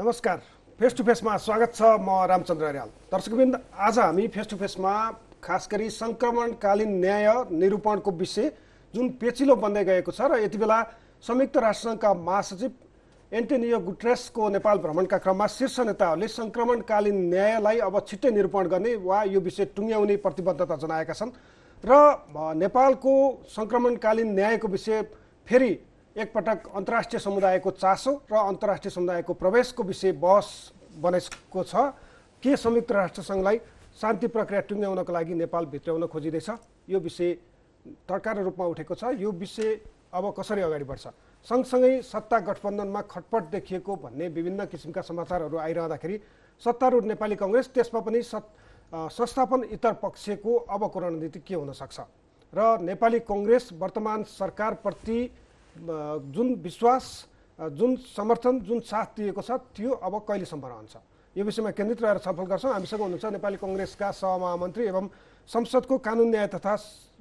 नमस्कार face to फेसमा स्वागत छ म रामचन्द्र अर्याल दर्शकवृन्द आज हामी फेस टु फेसमा खास गरी सङ्क्रमणकालीन न्याय निरूपणको विषय जुन पेचिलो बन्दै गएको छ र यति बेला संयुक्त राष्ट्रसङ्घका महासचिव एन्टोनियो गुट्रेसको नेपाल भ्रमणका क्रममा शीर्ष नेताहरूले सङ्क्रमणकालीन न्यायलाई अब छिट्टै निरूपण गर्ने वा यो विषय टुङ्ग्याउने प्रतिबद्धता जनाएका छन् र नेपालको सङ्क्रमणकालीन न्यायको विषय फेरि एकपटक अन्तर्राष्ट्रिय समुदायको चासो र अन्तर्राष्ट्रिय समुदायको प्रवेशको विषय बहस बनेको छ के संयुक्त राष्ट्रसङ्घलाई शान्ति प्रक्रिया टुङ्ग्याउनको लागि नेपाल भित्राउन खोजिँदैछ यो विषय तर्का रूपमा उठेको छ यो विषय अब कसरी अगाडि बढ्छ सँगसँगै सत्ता गठबन्धनमा खटपट देखिएको भन्ने विभिन्न किसिमका समाचारहरू आइरहँदाखेरि सत्तारूढ नेपाली कङ्ग्रेस त्यसमा पनि सत् संस्थापन इतर पक्षको अबको रणनीति के हुनसक्छ र नेपाली कङ्ग्रेस वर्तमान सरकारप्रति जुन विश्वास जुन समर्थन जुन साथ दिएको छ त्यो अब कहिलेसम्म रहन्छ यो विषयमा केन्द्रित रहेर छलफल गर्छौँ हामीसँग हुनुहुन्छ नेपाली कङ्ग्रेसका सहमहामन्त्री एवं संसदको कानुन न्याय तथा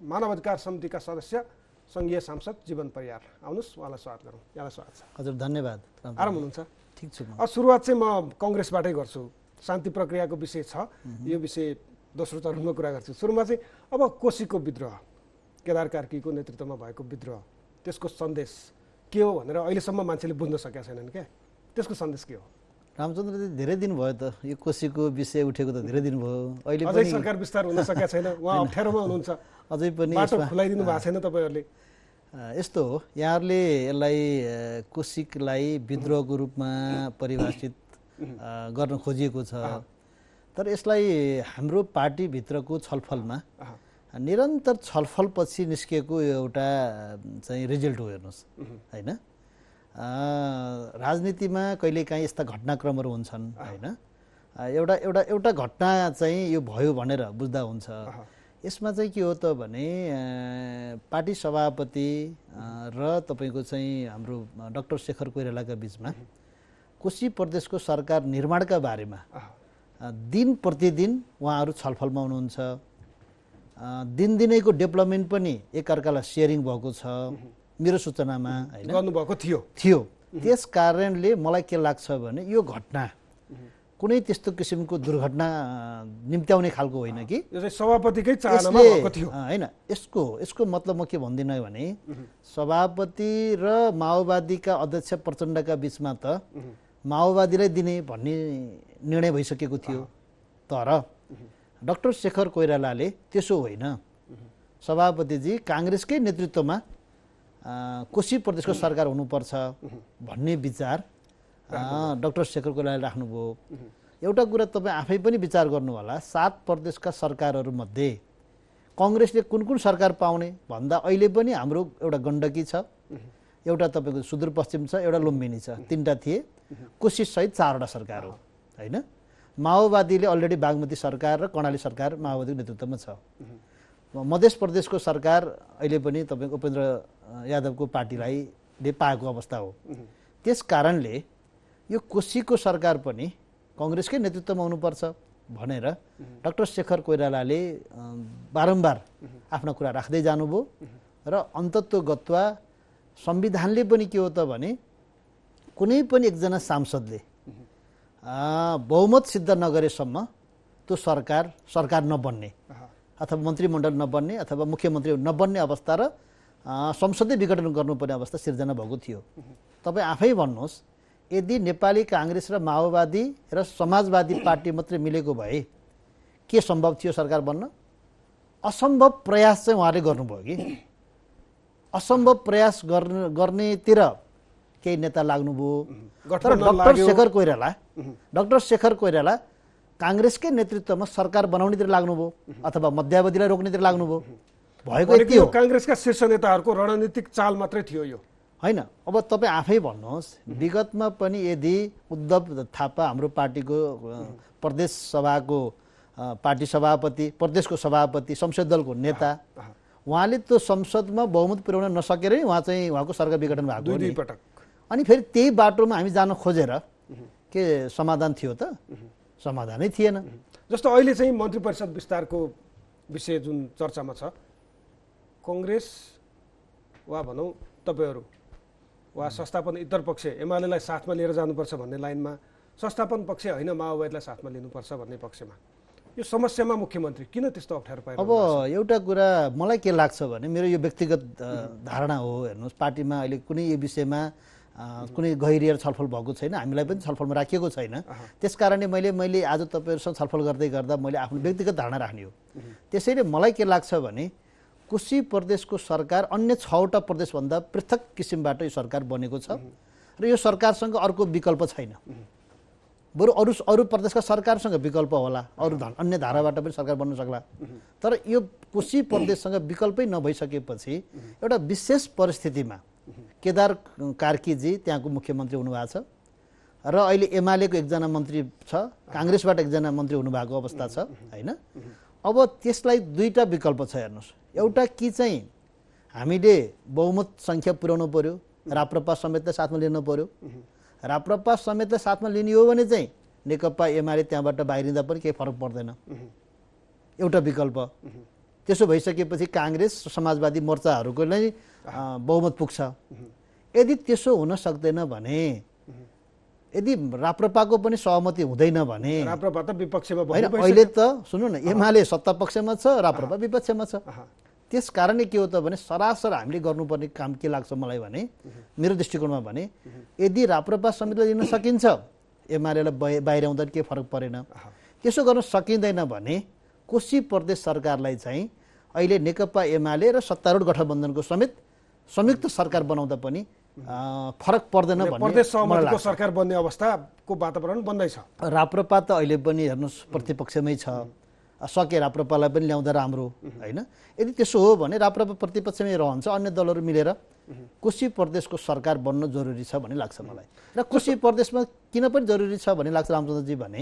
मानव अधिकार समितिका सदस्य सङ्घीय सांसद जीवन परियार आउनुहोस् उहाँलाई स्वागत गरौँ यहाँलाई स्वागत छ हजुर धन्यवाद आराम हुनुहुन्छ ठिक छु सुरुवात चाहिँ म कङ्ग्रेसबाटै गर्छु शान्ति प्रक्रियाको विषय छ यो विषय दोस्रो चरणमा कुरा गर्छु सुरुमा चाहिँ अब कोशीको विद्रोह केदार कार्कीको नेतृत्वमा भएको विद्रोह त्यसको सन्देश के हो भनेर अहिलेसम्म मान्छेले बुझ्न सकेका छैनन् क्या त्यसको सन्देश के हो रामचन्द्रजी धेरै दिन भयो त यो कोसीको विषय उठेको त धेरै दिन भयो अहिले अझै सरकार विस्तार हुन सकेका छैन उहाँ अप्ठ्यारोमा हुनुहुन्छ अझै पनि खुलाइदिनु भएको छैन तपाईँहरूले यस्तो हो यहाँहरूले यसलाई कोसिकलाई विद्रोहको रूपमा परिभाषित गर्न खोजिएको छ तर यसलाई हाम्रो पार्टीभित्रको छलफलमा निरन्तर छलफलपछि निस्किएको एउटा चाहिँ रिजल्ट हो हेर्नुहोस् होइन राजनीतिमा कहिलेकाहीँ यस्ता घटनाक्रमहरू हुन्छन् होइन एउटा एउटा एउटा घटना चाहिँ यो भयो भनेर बुझ्दा हुन्छ यसमा चाहिँ के हो त भने पार्टी सभापति र तपाईँको चाहिँ हाम्रो डक्टर शेखर कोइरालाका बिचमा कोशी प्रदेशको सरकार निर्माणका बारेमा दिन प्रतिदिन उहाँहरू छलफलमा हुनुहुन्छ दिनदिनैको डेभलपमेन्ट पनि एकअर्कालाई सेयरिङ भएको छ मेरो सूचनामा होइन गर्नुभएको थियो थियो त्यस कारणले मलाई के लाग्छ भने यो घटना कुनै त्यस्तो किसिमको दुर्घटना निम्त्याउने खालको होइन कि सभापतिकै होइन यसको यसको मतलब म के भन्दिनँ भने सभापति र माओवादीका अध्यक्ष प्रचण्डका बिचमा त माओवादीलाई दिने भन्ने निर्णय भइसकेको थियो तर डाक्टर शेखर कोइरालाले त्यसो होइन सभापतिजी काङ्ग्रेसकै नेतृत्वमा कोशी प्रदेशको सरकार हुनुपर्छ भन्ने विचार डाक्टर शेखर कोइरालाले राख्नुभयो एउटा कुरा तपाईँ आफै पनि विचार गर्नुहोला सात प्रदेशका सरकारहरूमध्ये कङ्ग्रेसले कुन कुन सरकार पाउने भन्दा अहिले पनि हाम्रो एउटा गण्डकी छ एउटा तपाईँको सुदूरपश्चिम छ एउटा लुम्बिनी छ तिनवटा थिए कोसिससहित चारवटा सरकार हो होइन माओवादीले अलरेडी बागमती सरकार र कर्णाली सरकार माओवादीको नेतृत्वमा छ मध्य प्रदेशको सरकार अहिले पनि तपाईँको उपेन्द्र यादवको पार्टीलाई ले पाएको अवस्था हो त्यस कारणले यो कोशीको सरकार पनि कङ्ग्रेसकै नेतृत्वमा हुनुपर्छ भनेर डाक्टर शेखर कोइरालाले बारम्बार आफ्ना कुरा राख्दै जानुभयो र अन्तत्व संविधानले पनि के हो त भने कुनै पनि एकजना सांसदले बहुमत सिद्ध नगरेसम्म त्यो सरकार सरकार नबन्ने अथवा मन्त्रीमण्डल नबन्ने अथवा मुख्यमन्त्री नबन्ने अवस्था र संसदै विघटन गर्नुपर्ने अवस्था सिर्जना भएको थियो तपाईँ आफै भन्नुहोस् यदि नेपाली काङ्ग्रेस र माओवादी र समाजवादी पार्टी मात्रै मिलेको भए के सम्भव थियो सरकार बन्न असम्भव प्रयास चाहिँ उहाँले गर्नुभयो कि असम्भव प्रयास गर्ने गर्नेतिर केही नेता लाग्नुभयो तर डक्टर शेखर कोइराला डक्टर शेखर कोइराला काङ्ग्रेसकै नेतृत्वमा सरकार बनाउनेतिर लाग्नुभयो अथवा मध्यावधिलाई रोक्नेतिर लाग्नुभयो भएको थियो काङ्ग्रेसका शीर्ष नेताहरूको रणनीतिक चाल मात्रै थियो यो होइन अब तपाईँ आफै भन्नुहोस् विगतमा पनि यदि उद्धव थापा हाम्रो पार्टीको प्रदेश सभाको पार्टी सभापति प्रदेशको सभापति संसद दलको नेता उहाँले त्यो संसदमा बहुमत पुर्याउन नसकेरै उहाँ चाहिँ उहाँको सरकार विघटन भएको पटक अनि फेरि त्यही बाटोमा हामी जान खोजेर के समाधान थियो त समाधानै थिएन जस्तो अहिले चाहिँ मन्त्री परिषद विस्तारको विषय जुन चर्चामा छ कङ्ग्रेस वा भनौँ तपाईँहरू वा संस्थापन इतर पक्ष एमालेलाई साथमा लिएर जानुपर्छ भन्ने लाइनमा संस्थापन पक्ष होइन माओवादीलाई साथमा लिनुपर्छ भन्ने पक्षमा यो समस्यामा मुख्यमन्त्री किन त्यस्तो अप्ठ्यारो पायो अब एउटा कुरा मलाई के लाग्छ भने मेरो यो व्यक्तिगत धारणा हो हेर्नुहोस् पार्टीमा अहिले कुनै यो विषयमा कुनै गहिरिएर छलफल भएको छैन हामीलाई पनि छलफलमा राखिएको छैन त्यस कारणले मैले मैले आज तपाईँहरूसँग छलफल गर्दै गर्दा मैले आफ्नो व्यक्तिगत धारणा राख्ने हो त्यसैले मलाई के लाग्छ भने कोशी प्रदेशको सरकार अन्य छवटा प्रदेशभन्दा पृथक किसिमबाट यो सरकार बनेको छ र यो सरकारसँग अर्को विकल्प छैन बरु अरू अरू प्रदेशका सरकारसँग विकल्प होला अरू धा अन्य धाराबाट पनि सरकार बन्न सक्ला तर यो कोशी प्रदेशसँग विकल्पै नभइसकेपछि एउटा विशेष परिस्थितिमा केदार कार्कीजी त्यहाँको मुख्यमन्त्री हुनुभएको छ र अहिले एमालेको एकजना मन्त्री छ काङ्ग्रेसबाट एकजना मन्त्री हुनुभएको अवस्था छ होइन अब त्यसलाई दुईवटा विकल्प छ हेर्नुहोस् एउटा कि चाहिँ हामीले बहुमत सङ्ख्या पुर्याउनु पऱ्यो राप्रपा समेतलाई साथमा लिनु पऱ्यो राप्रपा समेतलाई साथमा लिने हो भने चाहिँ नेकपा एमाले त्यहाँबाट बाहिरिँदा पनि केही फरक पर्दैन एउटा विकल्प त्यसो भइसकेपछि काङ्ग्रेस समाजवादी मोर्चाहरूको नै बहुमत पुग्छ यदि त्यसो हुन सक्दैन भने यदि राप्रपाको पनि सहमति हुँदैन भने राप्रपा त विपक्षमा होइन अहिले त सुन्नु न एमाले सत्ता पक्षमा छ राप्रपा विपक्षमा छ त्यस कारणले के हो त भने सरासर हामीले गर्नुपर्ने काम के लाग्छ मलाई भने मेरो दृष्टिकोणमा भने यदि राप्रपा समितिलाई लिन सकिन्छ बा बाहिर आउँदा केही फरक परेन त्यसो गर्न सकिँदैन भने कोशी प्रदेश सरकारलाई चाहिँ अहिले नेकपा एमाले र सत्तारूढ गठबन्धनको समेत संयुक्त सरकार बनाउँदा पनि फरक पर्दैन प्रदेश सहमतिको सरकार बन्ने अवस्थाको वातावरण बन्दैछ राप्रपा त अहिले पनि हेर्नुहोस् प्रतिपक्षमै छ सके राप्रपालाई पनि ल्याउँदा राम्रो होइन यदि त्यसो हो भने राप्रपा प्रतिपक्षमै रहन्छ अन्य दलहरू मिलेर कोशी प्रदेशको सरकार बन्न जरुरी छ भन्ने लाग्छ मलाई र कोशी प्रदेशमा किन पनि जरुरी छ भन्ने लाग्छ रामचन्द्रजी भने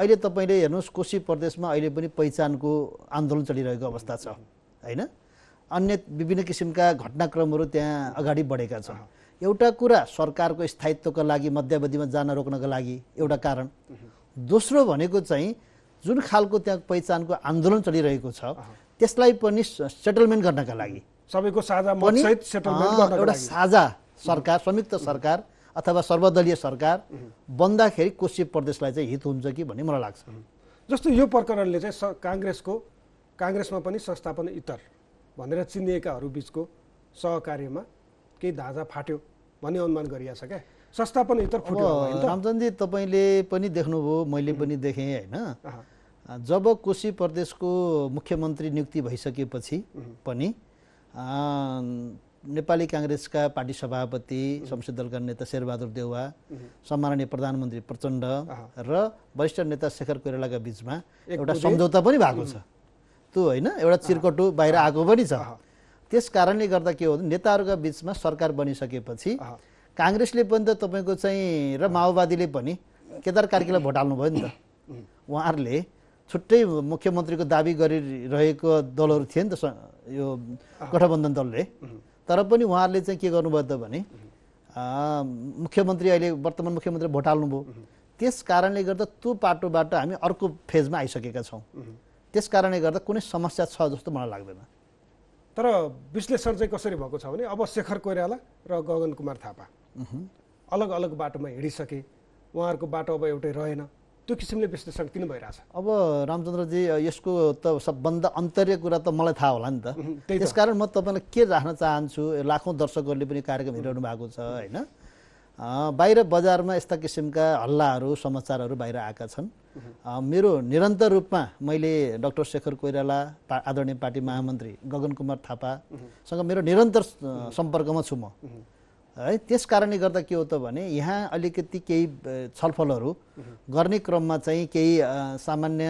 अहिले तपाईँले हेर्नुहोस् कोशी प्रदेशमा अहिले पनि पहिचानको आन्दोलन चलिरहेको अवस्था छ होइन अन्य विभिन्न किसिमका घटनाक्रमहरू त्यहाँ अगाडि बढेका छन् एउटा कुरा सरकारको स्थायित्वका लागि मध्यावधिमा जान रोक्नको लागि एउटा कारण दोस्रो भनेको चाहिँ जुन खालको त्यहाँ पहिचानको आन्दोलन चलिरहेको छ त्यसलाई पनि सेटलमेन्ट गर्नका लागि सबैको साझा एउटा साझा सरकार संयुक्त सरकार अथवा सर्वदलीय सरकार बन्दाखेरि कोशी प्रदेशलाई चाहिँ हित हुन्छ कि भन्ने मलाई लाग्छ जस्तो यो प्रकरणले चाहिँ स काङ्ग्रेसको काङ्ग्रेसमा पनि संस्थापन इतर भनेर चिनिएकाहरू बिचको सहकार्यमा केही धाँजा फाट्यो भन्ने अनुमान गरिएको छ क्या संस्थापन इतर रामचन्दी तपाईँले पनि देख्नुभयो मैले पनि देखेँ होइन जब कोशी प्रदेशको मुख्यमन्त्री नियुक्ति भइसकेपछि पनि नेपाली काङ्ग्रेसका पार्टी सभापति संसद दलका नेता शेरबहादुर देउवा सम्माननीय प्रधानमन्त्री प्रचण्ड र वरिष्ठ नेता शेखर कोइरालाका बिचमा एउटा सम्झौता पनि भएको छ त्यो होइन एउटा चिरकटु बाहिर आएको पनि छ त्यस कारणले गर्दा के हो भने नेताहरूका बिचमा सरकार बनिसकेपछि काङ्ग्रेसले पनि त तपाईँको चाहिँ र माओवादीले पनि केदार कार्कीलाई भोट हाल्नुभयो नि त उहाँहरूले छुट्टै मुख्यमन्त्रीको दावी गरिरहेको दलहरू थिए नि त यो गठबन्धन दलले तर पनि उहाँहरूले चाहिँ के गर्नुभयो त भने मुख्यमन्त्री अहिले वर्तमान मुख्यमन्त्री भोट हाल्नुभयो त्यस कारणले गर्दा त्यो बाटोबाट हामी अर्को फेजमा आइसकेका छौँ त्यस कारणले गर्दा कुनै समस्या छ जस्तो मलाई लाग्दैन तर विश्लेषण चाहिँ कसरी भएको छ भने अब शेखर कोइराला र गगन कुमार थापा अलग अलग बाटोमा हिँडिसके उहाँहरूको बाटो अब एउटै रहेन त्यो किसिमले विश्लेषण किन भइरहेछ अब रामचन्द्रजी यसको त सबभन्दा अन्तर्य कुरा त मलाई थाहा होला नि त त्यसकारण म तपाईँलाई के राख्न चाहन्छु लाखौँ दर्शकहरूले पनि कार्यक्रम हेरिरहनु भएको छ होइन बाहिर बजारमा यस्ता किसिमका हल्लाहरू समाचारहरू बाहिर आएका छन् मेरो निरन्तर रूपमा मैले डक्टर शेखर कोइराला पा आदरणीय पार्टी महामन्त्री गगन कुमार थापासँग मेरो निरन्तर सम्पर्कमा छु म है त्यस कारणले गर्दा के हो त भने यहाँ अलिकति केही छलफलहरू गर्ने क्रममा चाहिँ केही सामान्य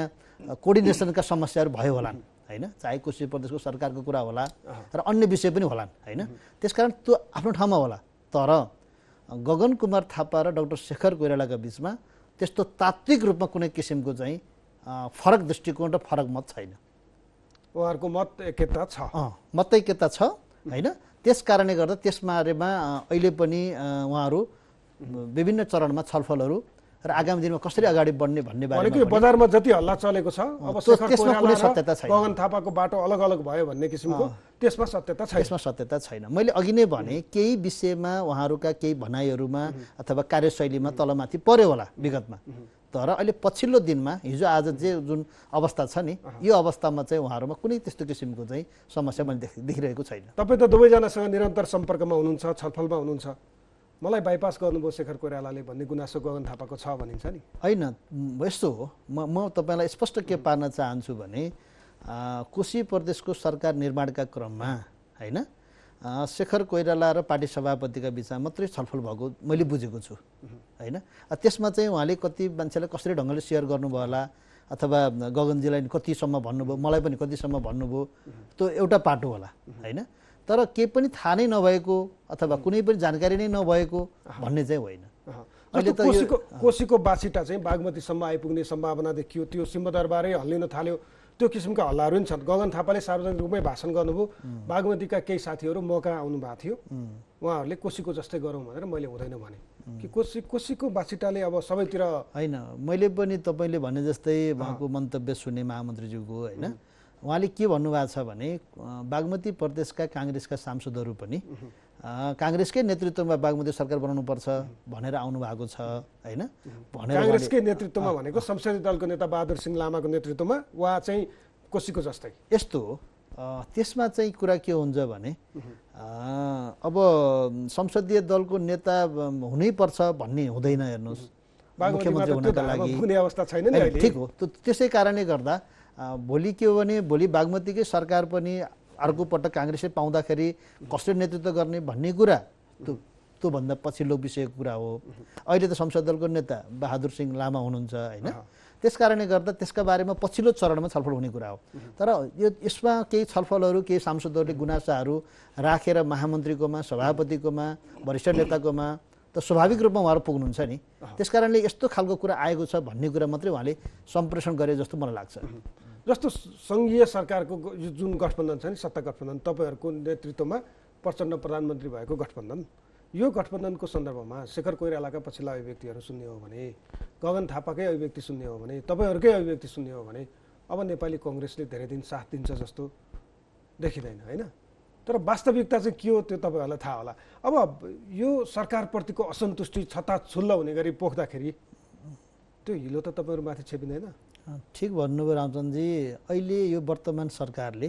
कोर्डिनेसनका समस्याहरू भयो होलान् होइन चाहे कुशी प्रदेशको सरकारको कुरा होला र अन्य विषय पनि होलान् होइन त्यसकारण त्यो आफ्नो ठाउँमा होला तर गगन कुमार थापा र डक्टर शेखर कोइरालाका बिचमा त्यस्तो तात्विक रूपमा कुनै किसिमको चाहिँ फरक दृष्टिकोण र फरक मत छैन उहाँहरूको मत एकता छ मत एकता छ होइन त्यस कारणले गर्दा त्यसबारेमा अहिले पनि उहाँहरू विभिन्न चरणमा छलफलहरू र आगामी दिनमा कसरी अगाडि बढ्ने भन्ने बारेमा बजारमा जति हल्ला चलेको छ अब त्यसमा कुनै सत्यता छैन थापाको बाटो अलग अलग भयो भन्ने किसिमको त्यसमा सत्यता छैन त्यसमा सत्यता छैन मैले अघि नै भने केही विषयमा उहाँहरूका केही भनाइहरूमा अथवा कार्यशैलीमा तलमाथि पर्यो होला विगतमा तर अहिले पछिल्लो दिनमा हिजो आज जे जुन अवस्था छ नि यो अवस्थामा चाहिँ उहाँहरूमा कुनै त्यस्तो किसिमको चाहिँ समस्या मैले देख देखिरहेको छैन तपाईँ त दुवैजनासँग निरन्तर सम्पर्कमा हुनुहुन्छ छलफलमा हुनुहुन्छ मलाई बाइपास गर्नुभयो शेखर कोइरालाले भन्ने गुनासो गगन थापाको छ भनिन्छ नि होइन यस्तो हो म म तपाईँलाई स्पष्ट के पार्न चाहन्छु भने कोशी प्रदेशको सरकार निर्माणका क्रममा होइन शेखर कोइराला र पार्टी सभापतिका बिचमा मात्रै छलफल भएको मैले बुझेको छु होइन त्यसमा चाहिँ उहाँले कति मान्छेलाई कसरी ढङ्गले सेयर गर्नुभयो होला अथवा गगनजीलाई कतिसम्म भन्नुभयो मलाई पनि कतिसम्म भन्नुभयो त्यो एउटा पाटो होला होइन तर केही पनि थाहा नै नभएको अथवा कुनै पनि जानकारी नै नभएको भन्ने चाहिँ होइन अहिले त कोसीको कोसीको बासिटा चाहिँ बागमतीसम्म आइपुग्ने सम्भावना देखियो त्यो सिंहदरबारै हल्लिन थाल्यो त्यो किसिमका हल्लाहरू पनि छन् गगन थापाले सार्वजनिक रूपमै भाषण गर्नुभयो बागमतीका केही साथीहरू म कहाँ आउनु भएको थियो उहाँहरूले कोसीको जस्तै गरौँ भनेर मैले हुँदैन भने कि कोसी कोसीको बासिटाले अब सबैतिर होइन मैले पनि तपाईँले भने जस्तै उहाँको मन्तव्य सुने महामन्त्रीज्यूको होइन उहाँले के भन्नुभएको छ भने बागमती प्रदेशका काङ्ग्रेसका सांसदहरू पनि काङ्ग्रेसकै नेतृत्वमा बागमती सरकार बनाउनुपर्छ भनेर आउनु भएको छ होइन भनेर काङ्ग्रेसकै नेतृत्वमा भनेको संसदीय दलको नेता बहादुर सिंह लामाको नेतृत्वमा उहाँ चाहिँ कोसीको जस्तै यस्तो हो त्यसमा चाहिँ कुरा के हुन्छ भने अब संसदीय दलको नेता हुनैपर्छ भन्ने हुँदैन हेर्नुहोस् मुख्यमन्त्री हुनका लागि अवस्था छैन ठिक हो त्यसै कारणले गर्दा भोलि के हो भने भोलि बागमतीकै सरकार पनि अर्को पटक काङ्ग्रेसै पाउँदाखेरि कसले नेतृत्व गर्ने भन्ने कुरा त्यो त्योभन्दा पछिल्लो विषयको कुरा हो अहिले त संसद दलको नेता बहादुर सिंह लामा हुनुहुन्छ होइन त्यस कारणले गर्दा त्यसका बारेमा पछिल्लो चरणमा छलफल हुने कुरा हो तर यो यसमा केही छलफलहरू केही सांसदहरूले गुनासाहरू राखेर महामन्त्रीकोमा सभापतिकोमा वरिष्ठ नेताकोमा त स्वाभाविक रूपमा उहाँहरू पुग्नुहुन्छ नि त्यस कारणले यस्तो खालको कुरा आएको छ भन्ने कुरा मात्रै उहाँले सम्प्रेषण गरे जस्तो मलाई लाग्छ जस्तो सङ्घीय सरकारको जुन गठबन्धन छ नि सत्ता गठबन्धन तपाईँहरूको नेतृत्वमा प्रचण्ड प्रधानमन्त्री भएको गठबन्धन यो गठबन्धनको सन्दर्भमा शेखर कोइरालाका पछिल्ला अभिव्यक्तिहरू सुन्ने हो भने गगन थापाकै अभिव्यक्ति सुन्ने हो भने तपाईँहरूकै अभिव्यक्ति सुन्ने हो भने अब नेपाली कङ्ग्रेसले धेरै दिन साथ दिन्छ जस्तो देखिँदैन होइन तर वास्तविकता चाहिँ के हो त्यो तपाईँहरूलाई थाहा होला अब यो सरकारप्रतिको असन्तुष्टि छताछुल्ल हुने गरी पोख्दाखेरि त्यो हिलो त तपाईँहरूमाथि छेपिँदैन ठिक भन्नुभयो रामचन्द्रजी अहिले यो वर्तमान सरकारले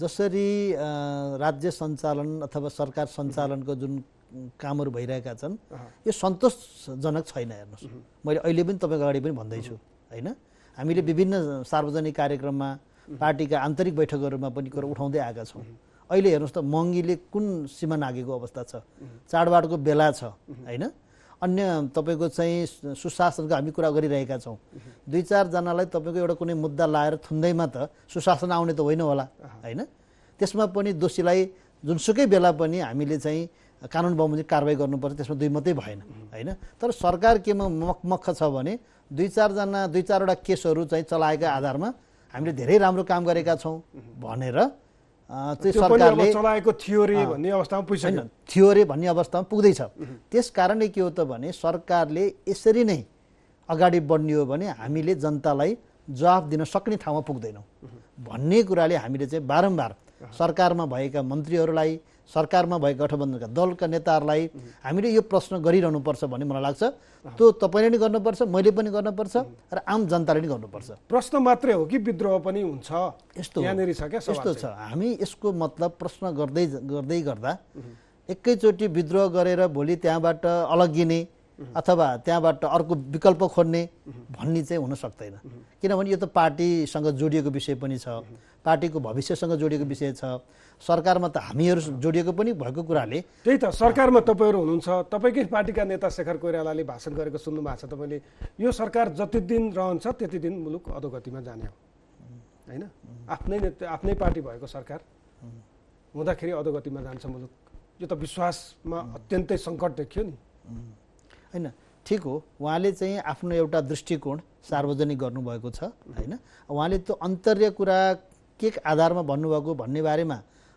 जसरी राज्य सञ्चालन अथवा सरकार सञ्चालनको जुन कामहरू भइरहेका छन् यो सन्तोषजनक छैन हेर्नुहोस् मैले अहिले पनि तपाईँको अगाडि पनि भन्दैछु होइन हामीले विभिन्न सार्वजनिक कार्यक्रममा पार्टीका आन्तरिक बैठकहरूमा पनि कुरो उठाउँदै आएका छौँ अहिले हेर्नुहोस् त महँगीले कुन सीमा नागेको अवस्था छ चाडबाडको बेला छ होइन अन्य तपाईँको चाहिँ सुशासनको हामी कुरा गरिरहेका छौँ दुई चारजनालाई तपाईँको एउटा कुनै मुद्दा लाएर थुन्दैमा त सुशासन आउने त होइन होला होइन त्यसमा पनि दोषीलाई जुनसुकै बेला पनि हामीले चाहिँ कानुन बमोजिम कारवाही गर्नुपर्छ त्यसमा दुई मात्रै भएन होइन तर सरकार केमा मख छ भने दुई चारजना दुई चारवटा केसहरू चाहिँ चलाएका आधारमा हामीले धेरै राम्रो काम गरेका छौँ भनेर चाहिँ सरकारले चलाएको थ्योरी भन्ने अवस्थामा पुगिसक्यो थ्योरी भन्ने अवस्थामा पुग्दैछ त्यस कारणले के हो त भने सरकारले यसरी नै अगाडि बढ्ने हो भने हामीले जनतालाई जवाफ दिन सक्ने ठाउँमा पुग्दैनौँ भन्ने कुराले हामीले चाहिँ बारम्बार सरकारमा भएका मन्त्रीहरूलाई सरकारमा भए गठबन्धनका दलका नेताहरूलाई हामीले यो प्रश्न गरिरहनुपर्छ भन्ने मलाई लाग्छ त्यो तपाईँले नै गर्नुपर्छ मैले पनि गर्नुपर्छ र आम जनताले पनि गर्नुपर्छ प्रश्न मात्रै हो कि विद्रोह पनि हुन्छ यस्तो यस्तो छ हामी यसको मतलब प्रश्न गर्दै गर्दै गर्दा एकैचोटि विद्रोह गरेर भोलि त्यहाँबाट अलगिने अथवा त्यहाँबाट अर्को विकल्प खोज्ने भन्ने चाहिँ हुन सक्दैन किनभने यो त पार्टीसँग जोडिएको विषय पनि छ पार्टीको भविष्यसँग जोडिएको विषय छ सरकारमा त हामीहरू जोडिएको पनि भएको कुराले त्यही त सरकारमा तपाईँहरू हुनुहुन्छ तपाईँकै पार्टीका नेता शेखर कोइरालाले भाषण गरेको सुन्नु भएको छ तपाईँले यो सरकार जति दिन रहन्छ त्यति दिन मुलुक अधोगतिमा जाने हो होइन आफ्नै आफ्नै पार्टी भएको सरकार हुँदाखेरि अधोगतिमा जान्छ मुलुक यो त विश्वासमा अत्यन्तै सङ्कट देखियो नि होइन ठिक हो उहाँले चाहिँ आफ्नो एउटा दृष्टिकोण सार्वजनिक गर्नुभएको छ होइन उहाँले त्यो अन्तर्य कुरा के आधारमा भन्नुभएको भन्ने बारेमा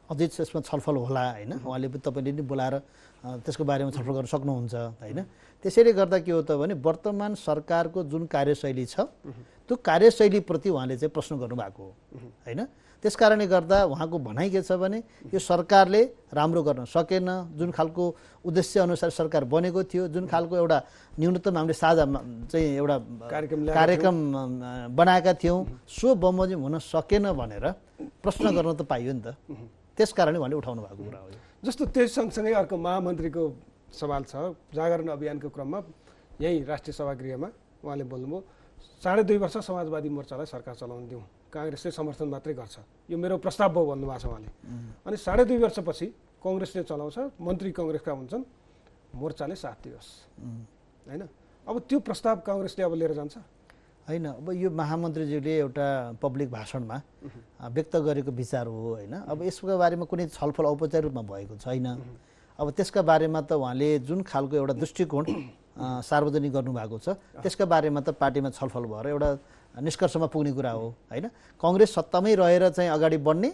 अझै यसमा छलफल होला होइन उहाँले तपाईँले नि बोलाएर त्यसको बारेमा छलफल गर्न सक्नुहुन्छ होइन त्यसैले गर्दा के हो त भने वर्तमान सरकारको जुन कार्यशैली छ त्यो कार्यशैलीप्रति उहाँले चाहिँ प्रश्न गर्नुभएको हो होइन त्यस कारणले गर्दा उहाँको भनाइ के छ भने यो सरकारले राम्रो गर्न सकेन जुन खालको उद्देश्यअनुसार सरकार बनेको थियो जुन खालको एउटा न्यूनतम हामीले साझा चाहिँ एउटा कार्यक्रम बनाएका थियौँ सो बमोजिम हुन सकेन भनेर प्रश्न गर्न त पाइयो नि त त्यस कारणले उहाँले उठाउनु भएको कुरा हो जस्तो त्यस सँगसँगै अर्को महामन्त्रीको सवाल छ जागरण अभियानको क्रममा यहीँ राष्ट्रिय सभागृहमा उहाँले बोल्नुभयो साढे दुई वर्ष समाजवादी मोर्चालाई सरकार चलाउन दिउँ काङ्ग्रेसले समर्थन मात्रै गर्छ यो मेरो प्रस्ताव भयो भन्नुभएको छ उहाँले अनि साढे दुई वर्षपछि कङ्ग्रेसले चलाउँछ मन्त्री कङ्ग्रेसका हुन्छन् मोर्चाले साथ दियोस् होइन अब त्यो प्रस्ताव काङ्ग्रेसले अब लिएर जान्छ होइन अब यो महामन्त्रीज्यूले एउटा पब्लिक भाषणमा व्यक्त गरेको विचार हो होइन अब यसको बारेमा कुनै छलफल औपचारिक रूपमा भएको छैन अब त्यसका बारेमा त उहाँले जुन खालको एउटा दृष्टिकोण सार्वजनिक गर्नुभएको छ त्यसका बारेमा त पार्टीमा छलफल भएर एउटा निष्कर्षमा पुग्ने कुरा हो होइन कङ्ग्रेस सत्तामै रहेर चाहिँ अगाडि बढ्ने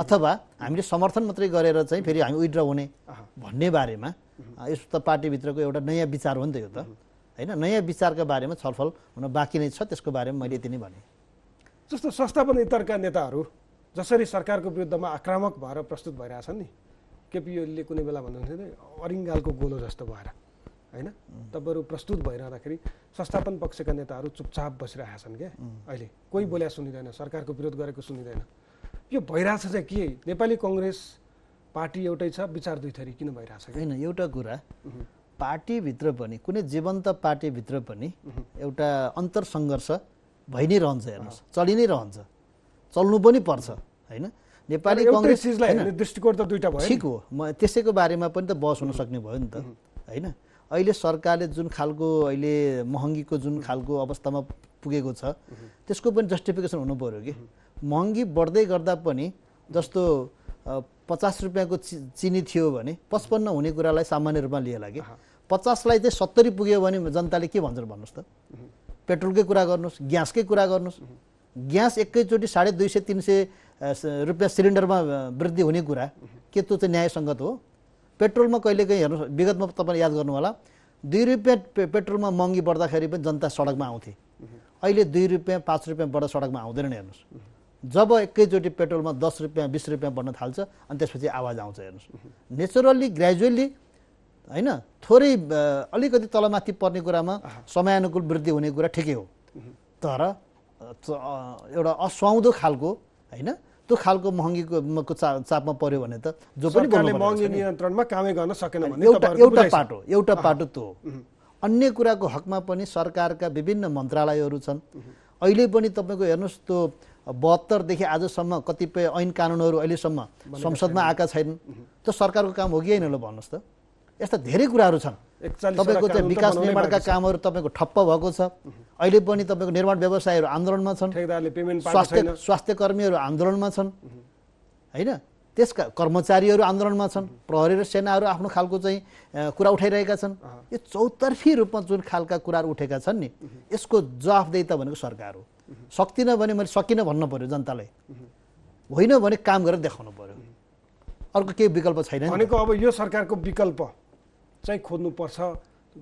अथवा हामीले समर्थन मात्रै गरेर चाहिँ फेरि हामी विड्र हुने भन्ने बारेमा यस्तो त पार्टीभित्रको एउटा नयाँ विचार हो नि त यो त होइन नयाँ विचारका बारेमा छलफल हुन बाँकी नै छ त्यसको बारेमा मैले यति नै भने जस्तो संस्थापन इतरका नेताहरू जसरी सरकारको विरुद्धमा आक्रामक भएर प्रस्तुत भइरहेछन् नि केपी ओलीले कुनै बेला भन्नुहुन्थ्यो अरिङ्गालको गोलो जस्तो भएर होइन तपाईँहरू प्रस्तुत भइरहँदाखेरि संस्थापन पक्षका नेताहरू चुपचाप बसिरहेका छन् क्या अहिले कोही बोल्या सुनिँदैन सरकारको विरोध गरेको सुनिँदैन यो भइरहेछ चाहिँ के नेपाली कङ्ग्रेस पार्टी एउटै छ विचार दुई थरी किन भइरहेछ होइन एउटा कुरा पार्टीभित्र पनि कुनै जीवन्त पार्टीभित्र पनि एउटा अन्तरसङ्घर्ष भइ नै रहन्छ हेर्नुहोस् चलि नै रहन्छ चल्नु पनि पर्छ होइन नेपाली कङ्ग्रेस दृष्टिकोण त दुइटा ठिक हो म त्यसैको बारेमा पनि त बहस हुन सक्ने भयो नि त होइन अहिले सरकारले जुन खालको अहिले महँगीको जुन खालको अवस्थामा पुगेको छ त्यसको पनि जस्टिफिकेसन हुनु पऱ्यो कि महँगी बढ्दै गर्दा पनि जस्तो पचास रुपियाँको चि चिनी थियो भने पचपन्न हुने कुरालाई सामान्य रूपमा लिएला कि पचासलाई चाहिँ सत्तरी पुग्यो भने जनताले के भन्छ भन्नुहोस् त पेट्रोलकै कुरा गर्नुहोस् ग्यासकै कुरा गर्नुहोस् ग्यास एकैचोटि साढे दुई सय तिन सय रुपियाँ सिलिन्डरमा वृद्धि हुने कुरा के त्यो चाहिँ न्यायसङ्गत हो पेट्रोलमा कहिलेकाहीँ हेर्नु विगतमा तपाईँले याद गर्नु होला दुई रुपियाँ पे पेट्रोलमा महँगी बढ्दाखेरि पनि जनता सडकमा आउँथे अहिले दुई रुपियाँ पाँच रुपियाँ बढ्दा सडकमा नि हेर्नुहोस् जब एकैचोटि पेट्रोलमा दस रुपियाँ बिस रुपियाँ बढ्न थाल्छ अनि त्यसपछि आवाज आउँछ हेर्नुहोस् नेचुरल्ली ग्रेजुअल्ली होइन थोरै अलिकति तलमाथि पर्ने कुरामा समयानुकूल वृद्धि हुने कुरा ठिकै हो तर एउटा असुहाउँदो खालको होइन त्यस्तो खालको महँगीको चा चापमा पर्यो भने त जो पनि महँगी नियन्त्रणमा कामै गर्न सकेन एउटा एउटा पाटो एउटा पाटो त्यो अन्य कुराको हकमा पनि सरकारका विभिन्न मन्त्रालयहरू छन् अहिले पनि तपाईँको हेर्नुहोस् त्यो बहत्तरदेखि आजसम्म कतिपय ऐन कानुनहरू अहिलेसम्म संसदमा आएका छैनन् त्यो सरकारको काम हो कि होइन ल भन्नुहोस् त यस्ता धेरै कुराहरू छन् तपाईँको चाहिँ विकास निर्माणका कामहरू तपाईँको ठप्प भएको छ अहिले पनि तपाईँको निर्माण व्यवसायहरू आन्दोलनमा छन् स्वास्थ्य स्वास्थ्य कर्मीहरू आन्दोलनमा छन् होइन त्यसका कर्मचारीहरू आन्दोलनमा छन् प्रहरी र सेनाहरू आफ्नो खालको चाहिँ कुरा उठाइरहेका छन् यो चौतर्फी रूपमा जुन खालका कुराहरू उठेका छन् नि यसको त भनेको सरकार हो सक्दिनँ भने मैले सकिनँ भन्नु पऱ्यो जनतालाई होइन भने काम गरेर देखाउनु पऱ्यो अर्को केही विकल्प छैन भनेको अब यो सरकारको विकल्प चाहिँ खोज्नुपर्छ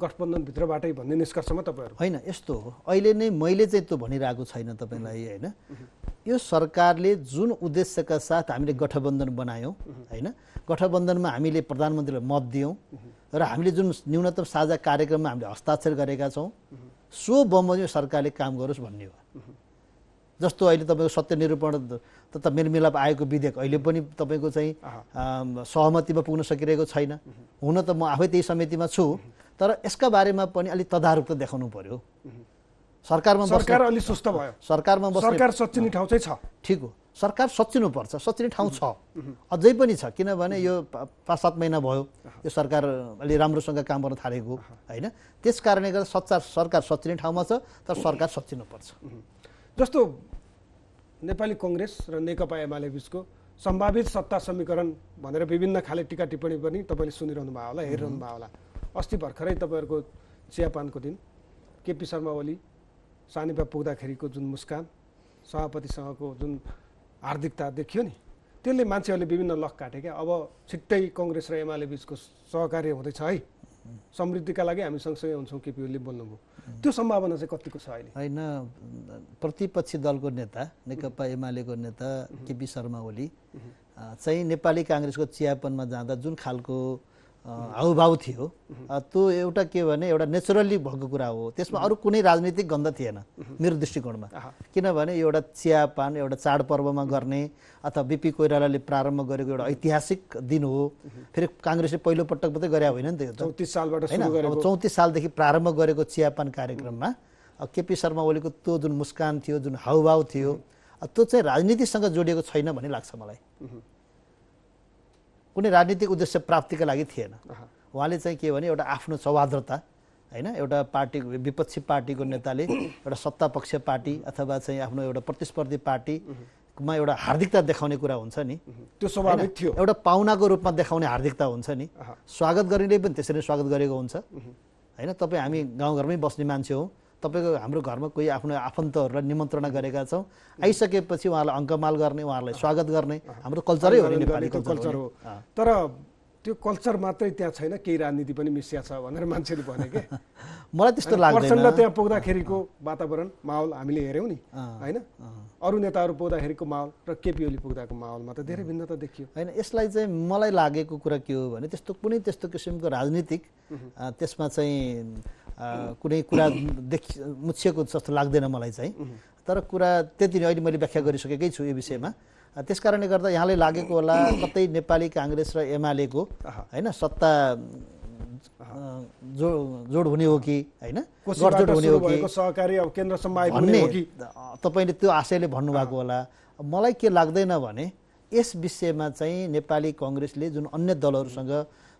गठबन्धनभित्रबाटै भन्ने निष्कर्षमा तपाईँहरू होइन यस्तो हो अहिले नै मैले चाहिँ त्यो भनिरहेको छैन तपाईँलाई होइन यो सरकारले जुन उद्देश्यका साथ हामीले गठबन्धन बनायौँ होइन गठबन्धनमा हामीले प्रधानमन्त्रीलाई मत दियौँ र हामीले जुन न्यूनतम साझा कार्यक्रममा हामीले हस्ताक्षर गरेका छौँ सो बमोजिम सरकारले काम गरोस् भन्ने हो जस्तो अहिले तपाईँको सत्य निरूपण तथा मेलमिलाप आएको विधेयक अहिले पनि तपाईँको चाहिँ सहमतिमा पुग्न सकिरहेको छैन हुन त म आफै त्यही समितिमा छु तर यसका बारेमा पनि अलिक तदारुक त देखाउनु पर्यो सरकारमा सरकार अलिक सुस्त भयो सरकारमा सरकार सचिने ठाउँ चाहिँ छ ठिक हो सरकार सचिनुपर्छ सचिने ठाउँ छ अझै पनि छ किनभने यो पाँच सात महिना भयो यो सरकार अलि राम्रोसँग काम गर्न थालेको होइन त्यस कारणले गर्दा सच्चा सरकार सचिने ठाउँमा छ तर सरकार सचिनुपर्छ जस्तो नेपाली कङ्ग्रेस र नेकपा एमाले बिचको सम्भावित सत्ता समीकरण भनेर विभिन्न खाले टिका टिप्पणी पनि तपाईँले सुनिरहनु भयो होला हेरिरहनु भयो होला अस्ति भर्खरै तपाईँहरूको चियापानको दिन केपी शर्मा ओली सानिपा पुग्दाखेरिको जुन मुस्कान सभापतिसँगको जुन हार्दिकता देखियो नि त्यसले मान्छेहरूले विभिन्न लख काटे क्या अब छिट्टै कङ्ग्रेस र एमाले बिचको सहकार्य हुँदैछ है समृद्धिका लागि हामी सँगसँगै हुन्छौँ केपी ओली बोल्नुभयो त्यो सम्भावना चाहिँ कतिको छ अहिले होइन प्रतिपक्षी दलको नेता नेकपा एमालेको नेता केपी शर्मा ओली चाहिँ नेपाली काङ्ग्रेसको चियापनमा जाँदा जुन खालको हाउभाव थियो त्यो एउटा के भने एउटा नेचुरल्ली भएको कुरा हो त्यसमा अरू कुनै राजनीतिक गन्ध थिएन मेरो दृष्टिकोणमा किनभने एउटा चियापान एउटा चाडपर्वमा गर्ने अथवा बिपी कोइरालाले प्रारम्भ गरेको एउटा ऐतिहासिक दिन हो फेरि काङ्ग्रेसले पहिलोपटक मात्रै गरे होइन नि त यो चौतिस सालबाट होइन चौतिस सालदेखि प्रारम्भ गरेको चियापान कार्यक्रममा केपी शर्मा ओलीको त्यो जुन मुस्कान थियो जुन हाउभाव थियो त्यो चाहिँ राजनीतिसँग जोडिएको छैन भन्ने लाग्छ मलाई कुनै राजनीतिक उद्देश्य प्राप्तिका लागि थिएन उहाँले चाहिँ के भने एउटा आफ्नो सौहाद्रता होइन एउटा पार्टी विपक्षी पार्टीको नेताले एउटा सत्तापक्ष पार्टी अथवा चाहिँ आफ्नो एउटा प्रतिस्पर्धी पार्टीमा एउटा हार्दिकता देखाउने कुरा हुन्छ नि त्यो स्वाभाविक थियो एउटा पाहुनाको रूपमा देखाउने हार्दिकता हुन्छ नि स्वागत गर्नेले पनि त्यसरी स्वागत गरेको हुन्छ होइन तपाईँ हामी गाउँघरमै बस्ने मान्छे हौँ तपाईँको हाम्रो घरमा कोही आफ्नो आफन्तहरूलाई निमन्त्रणा गरेका छौँ आइसकेपछि उहाँलाई अङ्कमाल गर्ने उहाँहरूलाई स्वागत गर्ने हाम्रो कल्चरै हो नेपालीको कल्चर हो तर त्यो कल्चर मात्रै त्यहाँ छैन केही राजनीति पनि मिसिया छ भनेर मान्छेले भने के मलाई त्यस्तो लाग्दैन त्यहाँ पुग्दाखेरिको वातावरण माहौल हामीले हेऱ्यौँ नि होइन अरू नेताहरू पुग्दाखेरिको माहौल र केपी ओली पुग्दाको माहौलमा त धेरै भिन्नता देखियो होइन यसलाई चाहिँ मलाई लागेको कुरा के हो भने त्यस्तो कुनै त्यस्तो किसिमको राजनीतिक त्यसमा चाहिँ कुनै कुरा देखि मुछिएको जस्तो लाग्दैन मलाई चाहिँ तर कुरा त्यति नै अहिले मैले व्याख्या गरिसकेकै छु यो विषयमा त्यस कारणले गर्दा यहाँले लागेको होला कतै नेपाली काङ्ग्रेस र एमालेको होइन सत्ता जो जोड हुने हो कि होइन सहकारी अब केन्द्रसम्म भन्ने तपाईँले त्यो आशयले भन्नुभएको होला मलाई के लाग्दैन भने यस विषयमा चाहिँ नेपाली कङ्ग्रेसले जुन अन्य दलहरूसँग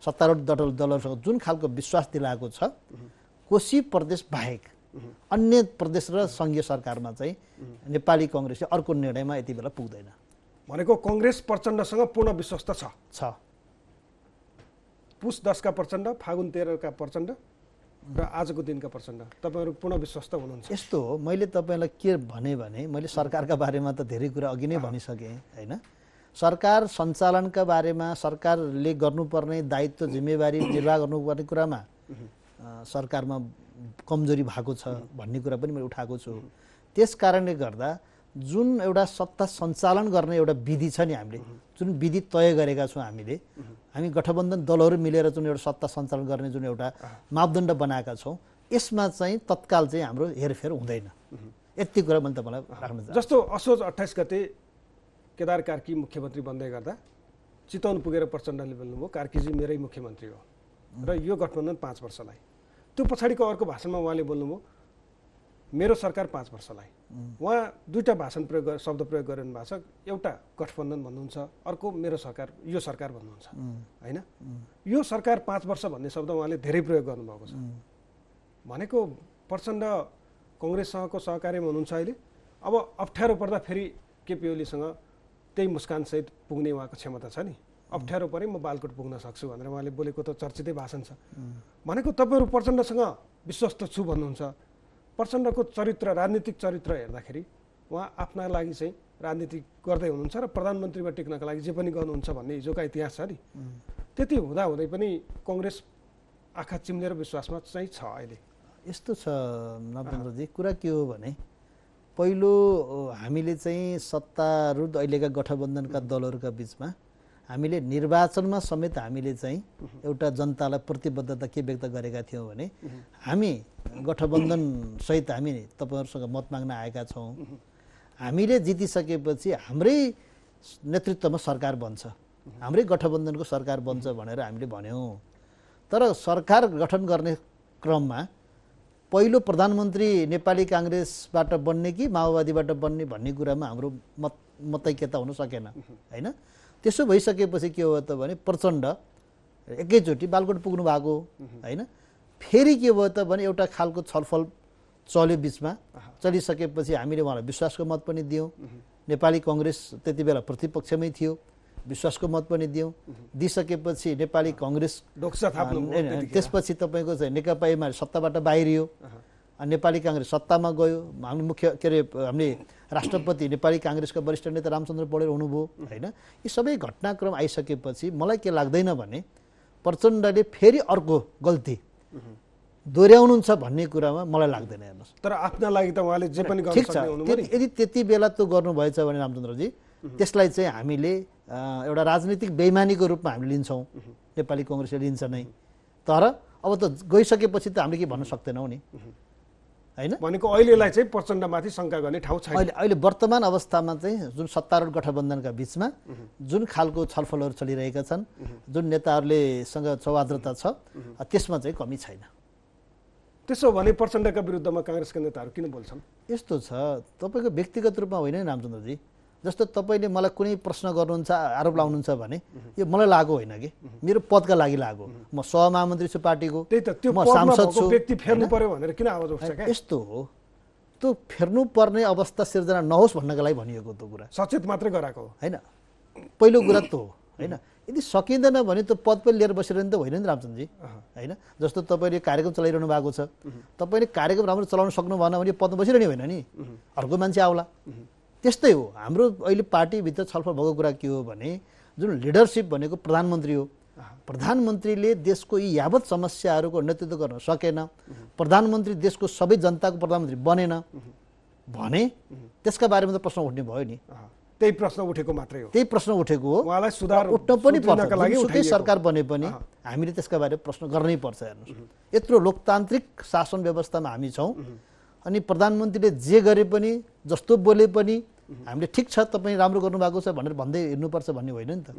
सत्तारूढ दल दलहरूसँग जुन खालको विश्वास दिलाएको छ कोशी प्रदेश बाहेक अन्य प्रदेश र सङ्घीय सरकारमा चाहिँ नेपाली कङ्ग्रेसले अर्को निर्णयमा यति बेला पुग्दैन भनेको कङ्ग्रेस प्रचण्डसँग पूर्ण विश्वस्त छ छ पुस दसका प्रचण्ड फागुन तेह्रका प्रचण्ड र आजको दिनका प्रचण्ड तपाईँहरू पूर्ण विश्वस्त हुनुहुन्छ यस्तो हो मैले तपाईँलाई के भने भने मैले सरकारका बारेमा त धेरै कुरा अघि नै भनिसकेँ होइन सरकार सञ्चालनका बारेमा सरकारले गर्नुपर्ने दायित्व जिम्मेवारी निर्वाह गर्नुपर्ने कुरामा सरकारमा कमजोरी भएको छ भन्ने कुरा पनि मैले उठाएको छु त्यस कारणले गर्दा जुन एउटा सत्ता सञ्चालन गर्ने एउटा विधि छ नि हामीले जुन विधि तय गरेका छौँ हामीले हामी गठबन्धन दलहरू मिलेर जुन एउटा सत्ता सञ्चालन गर्ने जुन एउटा मापदण्ड बनाएका छौँ यसमा चाहिँ तत्काल चाहिँ हाम्रो हेरफेर हुँदैन यति कुरा मैले तपाईँलाई राख्नु जस्तो असोज अट्ठाइस गते केदार कार्की मुख्यमन्त्री बन्दै गर्दा चितवन पुगेर प्रचण्डले बोल्नुभयो कार्कीजी मेरै मुख्यमन्त्री हो र यो गठबन्धन पाँच वर्षलाई त्यो पछाडिको अर्को भाषणमा उहाँले बोल्नुभयो मेरो सरकार पाँच वर्षलाई उहाँ दुईवटा भाषण प्रयोग गर शब्द प्रयोग गरिरहनु भएको छ एउटा गठबन्धन भन्नुहुन्छ अर्को मेरो सरकार यो सरकार भन्नुहुन्छ होइन यो सरकार पाँच वर्ष भन्ने शब्द उहाँले धेरै प्रयोग गर्नुभएको छ भनेको प्रचण्ड कङ्ग्रेससँगको सहकार्यमा हुनुहुन्छ अहिले अब अप्ठ्यारो पर्दा फेरि केपी ओलीसँग त्यही मुस्कानसहित पुग्ने उहाँको क्षमता छ नि अप्ठ्यारो mm. परे म बालकोट पुग्न सक्छु भनेर उहाँले बोलेको त चर्चितै भाषण छ mm. भनेको तपाईँहरू प्रचण्डसँग विश्वस्त छु भन्नुहुन्छ प्रचण्डको चरित्र राजनीतिक चरित्र हेर्दाखेरि उहाँ आफ्ना लागि चाहिँ राजनीति गर्दै हुनुहुन्छ र प्रधानमन्त्रीमा टिक्नका लागि जे पनि गर्नुहुन्छ भन्ने हिजोका इतिहास छ नि mm. त्यति हुँदाहुँदै पनि कङ्ग्रेस आँखा चिम्लेर विश्वासमा चाहिँ छ अहिले यस्तो छ नवेन्द्रजी कुरा के हो भने पहिलो हामीले चाहिँ सत्तारूढ अहिलेका गठबन्धनका दलहरूका बिचमा हामीले निर्वाचनमा समेत हामीले चाहिँ एउटा जनतालाई प्रतिबद्धता के व्यक्त गरेका थियौँ भने हामी गठबन्धनसहित हामी तपाईँहरूसँग मत माग्न आएका छौँ हामीले जितिसकेपछि हाम्रै नेतृत्वमा सरकार बन्छ हाम्रै गठबन्धनको सरकार बन्छ भनेर हामीले भन्यौँ तर सरकार गठन गर्ने क्रममा पहिलो प्रधानमन्त्री नेपाली काङ्ग्रेसबाट बन्ने कि माओवादीबाट बन्ने भन्ने कुरामा हाम्रो मत मतैक्यता हुन सकेन होइन त्यसो भइसकेपछि के हो त भने प्रचण्ड एकैचोटि बालकोट पुग्नु भएको होइन फेरि के भयो त भने एउटा खालको छलफल चल्यो बिचमा चलिसकेपछि हामीले उहाँलाई विश्वासको मत पनि दियौँ नेपाली कङ्ग्रेस त्यति बेला प्रतिपक्षमै थियो विश्वासको मत पनि दियौँ दिइसकेपछि नेपाली कङ्ग्रेस त्यसपछि तपाईँको चाहिँ नेकपा एमाले सत्ताबाट बाहिरियो नेपाली काङ्ग्रेस सत्तामा गयो हामी मुख्य के अरे हामीले राष्ट्रपति नेपाली काङ्ग्रेसका वरिष्ठ नेता रामचन्द्र पौडेल हुनुभयो होइन यी सबै घटनाक्रम आइसकेपछि मलाई के लाग्दैन भने प्रचण्डले फेरि अर्को गल्ती दोहोऱ्याउनुहुन्छ भन्ने कुरामा मलाई लाग्दैन हेर्नुहोस् तर आफ्नो लागि त उहाँले जे पनि ठिक छ यदि त्यति बेला त्यो गर्नुभएछ भने रामचन्द्रजी त्यसलाई चाहिँ हामीले एउटा राजनीतिक बेइमानीको रूपमा हामी लिन्छौँ नेपाली कङ्ग्रेसले लिन्छ नै तर अब त गइसकेपछि त हामीले के भन्न सक्दैनौँ नि होइन भनेको अहिलेलाई चाहिँ प्रचण्डमाथि शङ्का गर्ने ठाउँ छैन अहिले अहिले वर्तमान अवस्थामा चाहिँ जुन सत्तारूढ गठबन्धनका बिचमा जुन खालको छलफलहरू चलिरहेका छन् जुन नेताहरूलेसँग चौवाद्रता छ त्यसमा चाहिँ कमी छैन त्यसो भने प्रचण्डका विरुद्धमा काङ्ग्रेसका नेताहरू किन बोल्छन् यस्तो छ तपाईँको व्यक्तिगत रूपमा होइन रामचन्द्रजी जस्तो तपाईँले मलाई कुनै प्रश्न गर्नुहुन्छ आरोप लाउनुहुन्छ भने यो मलाई लागो होइन कि मेरो पदका लागि लागो म सहमहामन्त्री छु पार्टीको म सांसद छु फेर्नु पर्यो भनेर किन आवाज उठ्छ यस्तो हो त्यो फेर्नु पर्ने अवस्था सिर्जना नहोस् भन्नको लागि भनिएको त्यो कुरा सचेत मात्रै गराएको होइन पहिलो कुरा त हो होइन यदि सकिँदैन भने त्यो पद पनि लिएर बसिरहने त होइन नि रामचन्द्रजी होइन जस्तो तपाईँले कार्यक्रम चलाइरहनु भएको छ तपाईँले कार्यक्रम राम्रो चलाउन सक्नु भएन भने पदमा बसिरहने होइन नि अर्को मान्छे आउला त्यस्तै हो हाम्रो अहिले पार्टीभित्र छलफल भएको कुरा के हो भने जुन लिडरसिप भनेको प्रधानमन्त्री हो प्रधानमन्त्रीले देशको यी यावत समस्याहरूको नेतृत्व गर्न सकेन प्रधानमन्त्री देशको सबै जनताको प्रधानमन्त्री बनेन भने त्यसका बारेमा त प्रश्न उठ्ने भयो नि त्यही प्रश्न उठेको मात्रै हो त्यही प्रश्न उठेको हो उहाँलाई सुधार उठ्न पनि पर्छ सरकार बने पनि हामीले त्यसका बारेमा प्रश्न गर्नै पर्छ हेर्नुहोस् यत्रो लोकतान्त्रिक शासन व्यवस्थामा हामी छौँ अनि प्रधानमन्त्रीले जे गरे पनि जस्तो बोले पनि हामीले ठिक छ तपाईँ राम्रो गर्नुभएको छ भनेर भन्दै हिँड्नुपर्छ भन्ने होइन नि त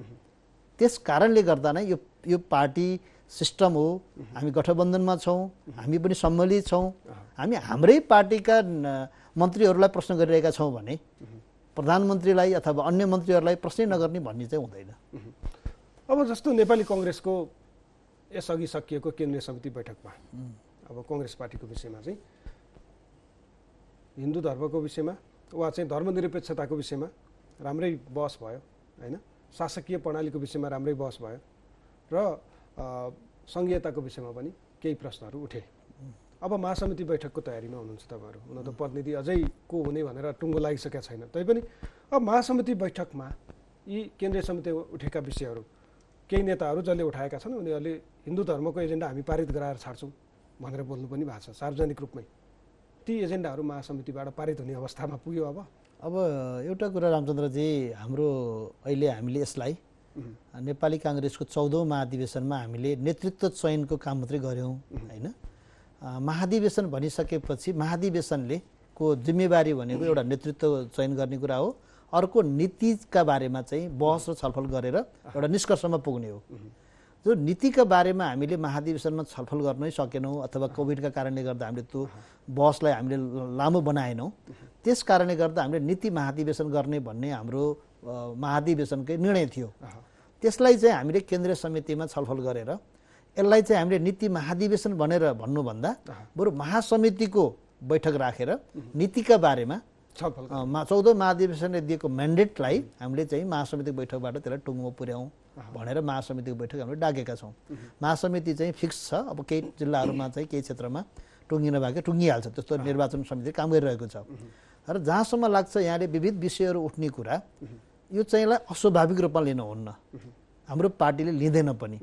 त्यस कारणले गर्दा नै यो यो पार्टी सिस्टम हो हामी गठबन्धनमा छौँ हामी पनि सम्मिलित छौँ हामी हाम्रै पार्टीका मन्त्रीहरूलाई प्रश्न गरिरहेका छौँ भने प्रधानमन्त्रीलाई अथवा अन्य मन्त्रीहरूलाई प्रश्नै नगर्ने भन्ने चाहिँ हुँदैन अब जस्तो नेपाली कङ्ग्रेसको यसअघि सकिएको केन्द्रीय समिति बैठकमा अब कङ्ग्रेस पार्टीको विषयमा चाहिँ हिन्दू धर्मको विषयमा वा चाहिँ धर्मनिरपेक्षताको विषयमा राम्रै बहस भयो होइन शासकीय प्रणालीको विषयमा राम्रै बहस भयो र सङ्घीयताको विषयमा पनि केही प्रश्नहरू उठे अब महासमिति बैठकको तयारीमा हुनुहुन्छ तपाईँहरू हुन त प्रतिनिधि अझै को हुने भनेर टुङ्गो लागिसकेका छैन तैपनि अब महासमिति बैठकमा यी केन्द्रीय समिति उठेका विषयहरू केही नेताहरू जसले उठाएका छन् उनीहरूले हिन्दू धर्मको एजेन्डा हामी पारित गराएर छाड्छौँ भनेर बोल्नु पनि भएको छ सार्वजनिक रूपमै ती एजेन्डाहरू महासमितिबाट पारित हुने अवस्थामा पुग्यो अब अब एउटा कुरा रामचन्द्रजी हाम्रो अहिले हामीले यसलाई नेपाली काङ्ग्रेसको चौधौँ महाधिवेशनमा हामीले नेतृत्व चयनको काम मात्रै गऱ्यौँ होइन महाधिवेशन भनिसकेपछि महाधिवेशनले को जिम्मेवारी भनेको एउटा नेतृत्व चयन गर्ने कुरा हो अर्को नीतिका बारेमा चाहिँ बहस र छलफल गरेर एउटा निष्कर्षमा पुग्ने हो जो नीतिका बारेमा हामीले महाधिवेशनमा छलफल गर्नै सकेनौँ अथवा कोभिडका कारणले गर्दा हामीले त्यो बसलाई हामीले लामो बनाएनौँ त्यस कारणले गर्दा हामीले नीति महाधिवेशन गर्ने भन्ने हाम्रो महाधिवेशनकै निर्णय थियो त्यसलाई चाहिँ हामीले केन्द्रीय समितिमा छलफल गरेर यसलाई चाहिँ हामीले नीति महाधिवेशन भनेर भन्नुभन्दा बरु महासमितिको बैठक राखेर नीतिका बारेमा छलफल चौधौँ महाधिवेशनले दिएको म्यान्डेटलाई हामीले चाहिँ महासमितिको बैठकबाट त्यसलाई टुङ्गो पुर्याउँ भनेर महासमितिको बैठक हामीले डाकेका छौँ महासमिति चाहिँ फिक्स छ अब केही जिल्लाहरूमा चाहिँ केही क्षेत्रमा टुङ्गिन भएको टुङ्गिहाल्छ त्यस्तो निर्वाचन समिति काम गरिरहेको छ र जहाँसम्म लाग्छ यहाँले विविध विषयहरू उठ्ने कुरा यो चाहिँलाई अस्वाभाविक रूपमा लिन हुन्न हाम्रो पार्टीले लिँदैन पनि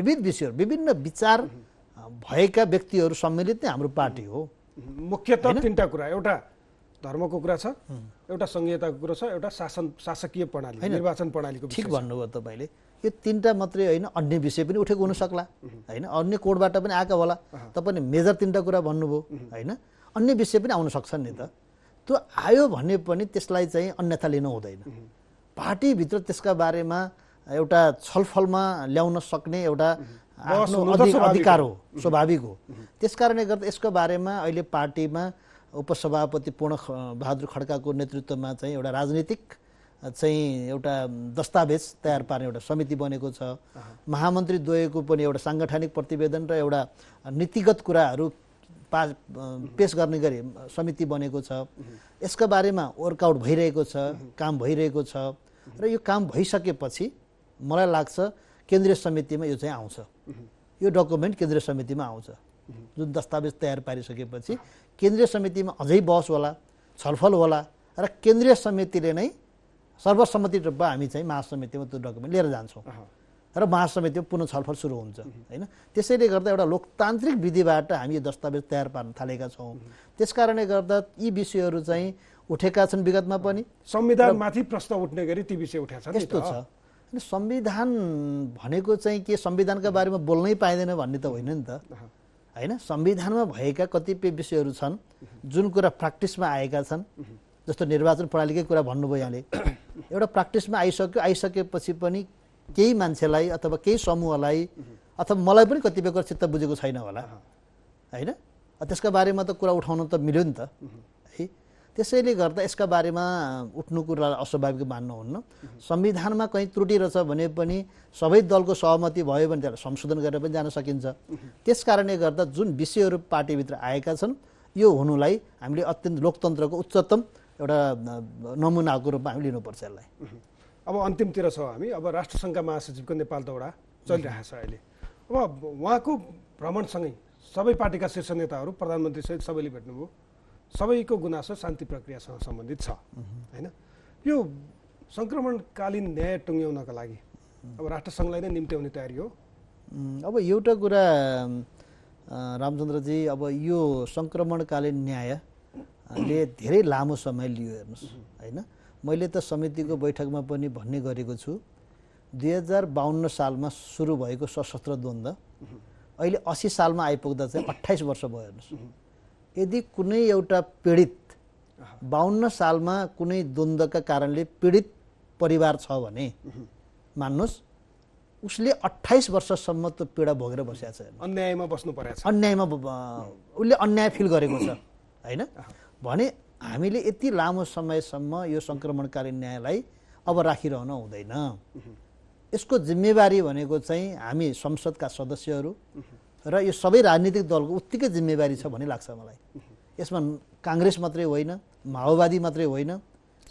विविध विषयहरू विभिन्न विचार भएका व्यक्तिहरू सम्मिलित नै हाम्रो पार्टी हो मुख्यतः तिनवटा कुरा एउटा धर्मको कुरा छ एउटा संहिताको कुरा छ एउटा शासन शासकीय प्रणाली निर्वाचन प्रणालीको ठिक भन्नुभयो तपाईँले यो तिनवटा मात्रै होइन अन्य विषय पनि उठेको हुनसक्ला होइन अन्य कोडबाट पनि आएको होला तपाईँले मेजर तिनवटा कुरा भन्नुभयो होइन अन्य विषय पनि आउन सक्छन् नि त त्यो आयो भने पनि त्यसलाई चाहिँ अन्यथा लिनु हुँदैन पार्टीभित्र त्यसका बारेमा एउटा छलफलमा ल्याउन सक्ने एउटा आफ्नो अधिकार हो स्वाभाविक हो त्यस कारणले गर्दा यसको बारेमा अहिले पार्टीमा उपसभापति पूर्ण बहादुर खड्काको नेतृत्वमा चाहिँ एउटा राजनीतिक चाहिँ एउटा दस्तावेज तयार पार्ने एउटा समिति बनेको छ महामन्त्री द्वयको पनि एउटा साङ्गठनिक प्रतिवेदन र एउटा नीतिगत कुराहरू पा पेस गर्ने गरी समिति बनेको छ यसको बारेमा वर्कआउट भइरहेको छ काम भइरहेको छ र यो काम भइसकेपछि मलाई लाग्छ केन्द्रीय समितिमा यो चाहिँ आउँछ यो डकुमेन्ट केन्द्रीय समितिमा आउँछ जुन दस्तावेज तयार पारिसकेपछि केन्द्रीय समितिमा अझै बहस होला छलफल होला र केन्द्रीय समितिले नै सर्वसम्मति रूपमा हामी चाहिँ महासमितिमा त्यो डकुमेन्ट लिएर जान्छौँ र महासमितिमा पुनः छलफल सुरु हुन्छ होइन त्यसैले गर्दा एउटा लोकतान्त्रिक विधिबाट हामी यो दस्तावेज तयार पार्न थालेका छौँ त्यस कारणले गर्दा यी विषयहरू चाहिँ उठेका छन् विगतमा पनि संविधानमाथि प्रश्न उठ्ने गरी ती विषय उठेका छन् यस्तो छ संविधान भनेको चाहिँ के संविधानका बारेमा बोल्नै पाइँदैन भन्ने त होइन नि त होइन संविधानमा भएका कतिपय विषयहरू छन् जुन कुरा प्र्याक्टिसमा आएका छन् जस्तो निर्वाचन प्रणालीकै कुरा भन्नुभयो यहाँले एउटा प्र्याक्टिसमा आइसक्यो आइसकेपछि पनि केही मान्छेलाई अथवा केही समूहलाई अथवा मलाई पनि कतिपय चित्त बुझेको छैन होला होइन त्यसका बारेमा त कुरा उठाउन त मिल्यो नि त त्यसैले गर्दा यसका बारेमा उठ्नु कुरालाई अस्वाभाविक मान्नुहुन्न संविधानमा कहीँ त्रुटि रहेछ भने पनि सबै दलको सहमति भयो भने त्यसलाई संशोधन गरेर पनि जान सकिन्छ त्यस कारणले गर्दा जुन विषयहरू पार्टीभित्र आएका छन् यो हुनुलाई हामीले अत्यन्त लोकतन्त्रको उच्चतम एउटा नमुनाको रूपमा हामी लिनुपर्छ यसलाई अब अन्तिमतिर छौँ हामी अब राष्ट्रसङ्घका महासचिवको नेपाल दौडा चलिरहेको छ अहिले अब उहाँको भ्रमणसँगै सबै पार्टीका शीर्ष नेताहरू प्रधानमन्त्रीसहित सबैले भेट्नुभयो सबैको गुनासो शान्ति प्रक्रियासँग सम्बन्धित छ होइन यो सङ्क्रमणकालीन न्याय टुङ्ग्याउनका लागि अब राष्ट्रसङ्घलाई नै निम्त्याउने तयारी हो अब एउटा कुरा रामचन्द्रजी अब यो सङ्क्रमणकालीन न्यायले धेरै लामो समय लियो हेर्नुहोस् होइन मैले त समितिको बैठकमा पनि भन्ने गरेको छु दुई हजार बाहन्न सालमा सुरु भएको सशस्त्र द्वन्द्व अहिले असी सालमा आइपुग्दा चाहिँ अठाइस वर्ष भयो हेर्नुहोस् यदि कुनै एउटा पीडित बाहन्न सालमा कुनै द्वन्द्वका कारणले पीडित परिवार छ भने मान्नुहोस् उसले अठाइस वर्षसम्म त पीडा भोगेर बसेको छ अन्यायमा बस्नु परेको छ अन्यायमा उसले अन्याय फिल गरेको छ होइन भने हामीले यति लामो समयसम्म यो सङ्क्रमणकालीन न्यायलाई अब राखिरहन हुँदैन यसको जिम्मेवारी भनेको चाहिँ हामी संसदका सदस्यहरू र यो सबै राजनीतिक दलको उत्तिकै जिम्मेवारी छ भन्ने लाग्छ मलाई यसमा काङ्ग्रेस मात्रै होइन माओवादी मात्रै होइन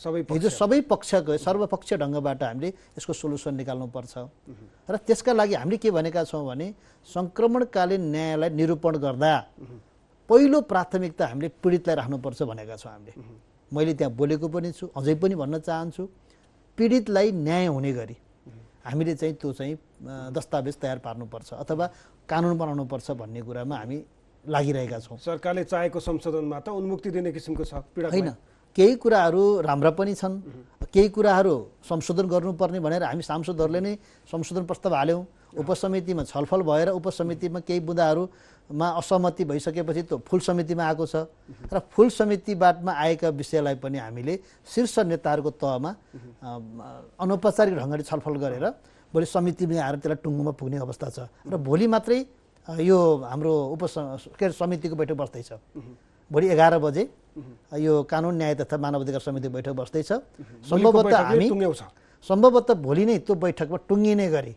सबै हिजो सबै पक्षको सर्वपक्षीय ढङ्गबाट हामीले यसको सोल्युसन निकाल्नुपर्छ र त्यसका लागि हामीले के भनेका छौँ भने सङ्क्रमणकालीन न्यायलाई निरूपण गर्दा पहिलो प्राथमिकता हामीले पीडितलाई राख्नुपर्छ भनेका छौँ हामीले मैले त्यहाँ बोलेको पनि छु अझै पनि भन्न चाहन्छु पीडितलाई न्याय हुने गरी हामीले चाहिँ त्यो चाहिँ दस्तावेज तयार पार्नुपर्छ अथवा कानुन बनाउनु पर्छ भन्ने कुरामा हामी लागिरहेका छौँ सरकारले चाहेको संशोधनमा त उन्मुक्ति दिने किसिमको छ पीडा होइन केही कुराहरू राम्रा पनि छन् केही कुराहरू संशोधन गर्नुपर्ने भनेर हामी सांसदहरूले नै संशोधन प्रस्ताव हाल्यौँ उपसमितिमा छलफल भएर उपसमितिमा केही बुदाहरूमा असहमति भइसकेपछि त्यो फुल समितिमा आएको छ र फुल समितिबाटमा आएका विषयलाई पनि हामीले शीर्ष नेताहरूको तहमा अनौपचारिक ढङ्गले छलफल गरेर भोलि समिति पनि आएर त्यसलाई टुङ्गोमा पुग्ने अवस्था छ र भोलि मात्रै यो हाम्रो उप के अरे समितिको बैठक बस्दैछ भोलि एघार बजे यो कानुन न्याय तथा मानव अधिकार समितिको बैठक बस्दैछ सम्भवतः हामी सम्भवतः भोलि नै त्यो बैठकमा टुङ्गिने गरी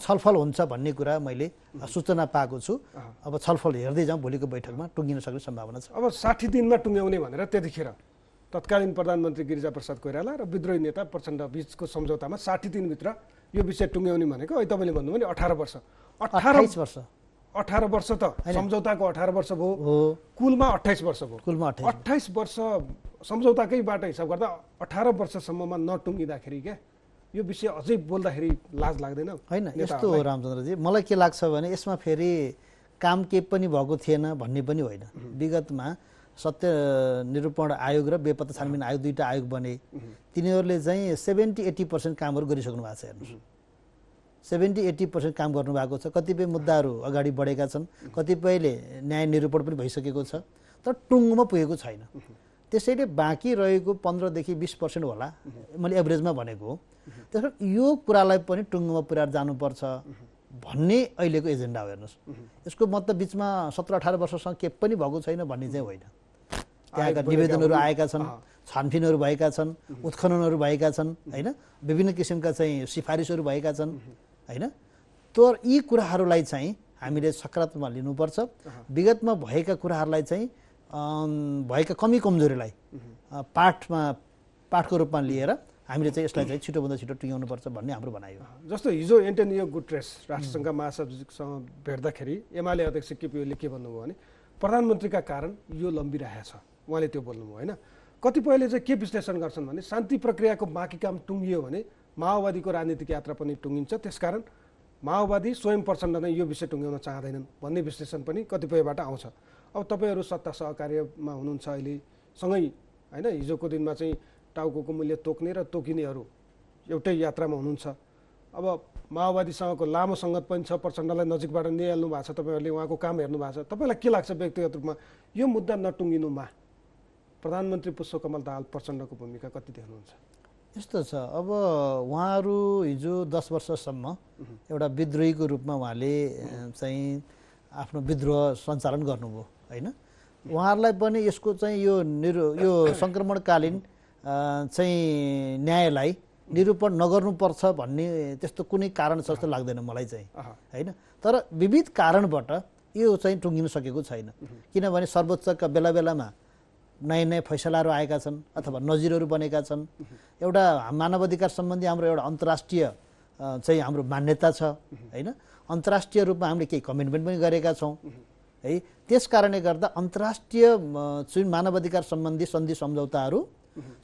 छलफल हुन्छ भन्ने कुरा मैले सूचना पाएको छु अब छलफल हेर्दै जाउँ भोलिको बैठकमा टुङ्गिन सक्ने सम्भावना छ अब साठी दिनमा टुङ्ग्याउने भनेर त्यतिखेर तत्कालीन प्रधानमन्त्री गिरिजाप्रसाद कोइराला र विद्रोही नेता प्रचण्ड बिचको सम्झौतामा साठी दिनभित्र यो विषय टुङ्ग्याउने भनेको है तपाईँले भन्नुभयो नि अठार वर्ष अठार वर्ष अठार वर्ष त सम्झौताको अठार वर्ष भयो कुलमा अठाइस वर्ष भयो कुलमा अठाइस वर्ष सम्झौताकै बाटो हिसाब गर्दा अठार वर्षसम्ममा नटुङ्गिँदाखेरि क्या यो विषय अझै बोल्दाखेरि लाज लाग्दैन होइन यस्तो हो रामचन्द्रजी मलाई के लाग्छ भने यसमा फेरि काम केही पनि भएको थिएन भन्ने पनि होइन विगतमा सत्य निरूपण आयोग र बेपत्ता छानबिन आयोग दुईवटा आयोग बने तिनीहरूले चाहिँ सेभेन्टी एट्टी पर्सेन्ट कामहरू गरिसक्नु भएको छ हेर्नुहोस् सेभेन्टी एट्टी पर्सेन्ट काम गर्नुभएको छ कतिपय मुद्दाहरू अगाडि बढेका छन् कतिपयले न्याय निरूपण पनि भइसकेको छ तर टुङ्गोमा पुगेको छैन त्यसैले बाँकी रहेको पन्ध्रदेखि बिस पर्सेन्ट होला मैले एभरेजमा भनेको हो त्यस यो कुरालाई पनि टुङ्गोमा पुऱ्याएर जानुपर्छ भन्ने अहिलेको एजेन्डा हो हेर्नुहोस् यसको मतलब बिचमा सत्र अठार वर्षसँग के पनि भएको छैन भन्ने चाहिँ होइन त्यहाँका निवेदनहरू आएका छन् छानफिनहरू भएका छन् उत्खननहरू भएका छन् होइन विभिन्न किसिमका चाहिँ सिफारिसहरू भएका छन् होइन तर यी कुराहरूलाई चाहिँ हामीले सकारात्मक लिनुपर्छ विगतमा भएका कुराहरूलाई चाहिँ भएका कमी कमजोरीलाई पाठमा पाठको रूपमा लिएर हामीले चाहिँ यसलाई चाहिँ छिटोभन्दा छिटो टुङ्ग्याउनुपर्छ भन्ने हाम्रो भनाइ हो जस्तो हिजो एन्टोनियो गुट्रेस राष्ट्रसङ्घका महासचिवसँग भेट्दाखेरि एमाले अध्यक्ष केपिओले के भन्नुभयो भने प्रधानमन्त्रीका कारण यो लम्बिरहेछ उहाँले त्यो बोल्नुभयो होइन कतिपयले चाहिँ के विश्लेषण गर्छन् भने शान्ति प्रक्रियाको बाँकी काम टुङ्गियो भने माओवादीको राजनीतिक यात्रा पनि टुङ्गिन्छ त्यसकारण माओवादी स्वयं प्रचण्ड नै यो विषय टुङ्ग्याउन चाहँदैनन् भन्ने विश्लेषण पनि कतिपयबाट आउँछ अब तपाईँहरू सत्ता सहकार्यमा हुनुहुन्छ अहिले सँगै होइन हिजोको दिनमा चाहिँ टाउको मूल्य तोक्ने र तोकिनेहरू एउटै यात्रामा हुनुहुन्छ अब माओवादीसँगको लामो सङ्गत पनि छ प्रचण्डलाई नजिकबाट निहाल्नु भएको छ तपाईँहरूले उहाँको काम हेर्नु भएको छ तपाईँलाई के लाग्छ व्यक्तिगत रूपमा यो मुद्दा नटुङ्गिनुमा प्रधानमन्त्री पुष्पकमल दाहाल प्रचण्डको भूमिका कति देख्नुहुन्छ यस्तो छ अब उहाँहरू हिजो दस वर्षसम्म एउटा विद्रोहीको रूपमा उहाँले चाहिँ आफ्नो विद्रोह सञ्चालन गर्नुभयो होइन उहाँहरूलाई पनि यसको चाहिँ यो निरु यो सङ्क्रमणकालीन चाहिँ न्यायलाई निरूपण नगर्नुपर्छ भन्ने त्यस्तो कुनै कारण छ जस्तो लाग्दैन मलाई चाहिँ होइन तर विविध कारणबाट यो चाहिँ टुङ्गिन सकेको छैन किनभने सर्वोच्चका बेला बेलामा नयाँ नयाँ फैसलाहरू आएका छन् अथवा नजिरहरू बनेका छन् एउटा मानवाधिकार सम्बन्धी हाम्रो एउटा अन्तर्राष्ट्रिय चाहिँ हाम्रो मान्यता छ होइन अन्तर्राष्ट्रिय रूपमा हामीले केही कमिटमेन्ट पनि गरेका छौँ है त्यस कारणले गर्दा अन्तर्राष्ट्रिय मानव मानवाधिकार सम्बन्धी सन्धि सम्झौताहरू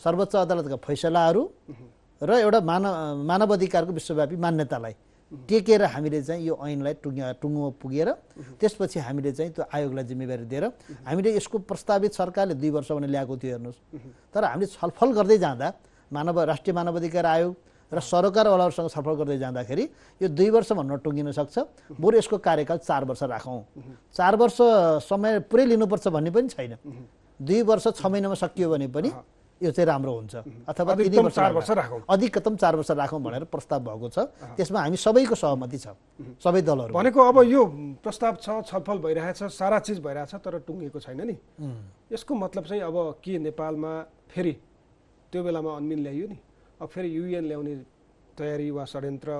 सर्वोच्च अदालतका फैसलाहरू र एउटा मानव मानवाधिकारको विश्वव्यापी मान्यतालाई टेकेर हामीले चाहिँ यो ऐनलाई टुङ्गो टुङ्गोमा पुगेर त्यसपछि हामीले चाहिँ त्यो आयोगलाई जिम्मेवारी दिएर हामीले यसको प्रस्तावित सरकारले दुई वर्ष भने ल्याएको थियो हेर्नुहोस् तर हामीले छलफल गर्दै जाँदा मानव राष्ट्रिय मानवाधिकार आयोग र सरकारवालाहरूसँग छलफल गर्दै जाँदाखेरि यो दुई वर्ष भन्न टुङ्गिन सक्छ बरु यसको कार्यकाल चार वर्ष राखौँ चार वर्ष समय पुरै लिनुपर्छ भन्ने पनि छैन दुई वर्ष छ महिनामा सकियो भने पनि यो चाहिँ राम्रो हुन्छ अथवा अधिकतम चार वर्ष राखौँ भनेर प्रस्ताव भएको छ त्यसमा हामी सबैको सहमति छ सबै दलहरू भनेको अब यो प्रस्ताव छ छलफल भइरहेछ सारा चिज भइरहेछ तर टुङ्गेको छैन नि यसको मतलब चाहिँ अब के नेपालमा फेरि त्यो बेलामा अन्मिन ल्याइयो नि अब फेरि युएन ल्याउने तयारी वा षड्यन्त्र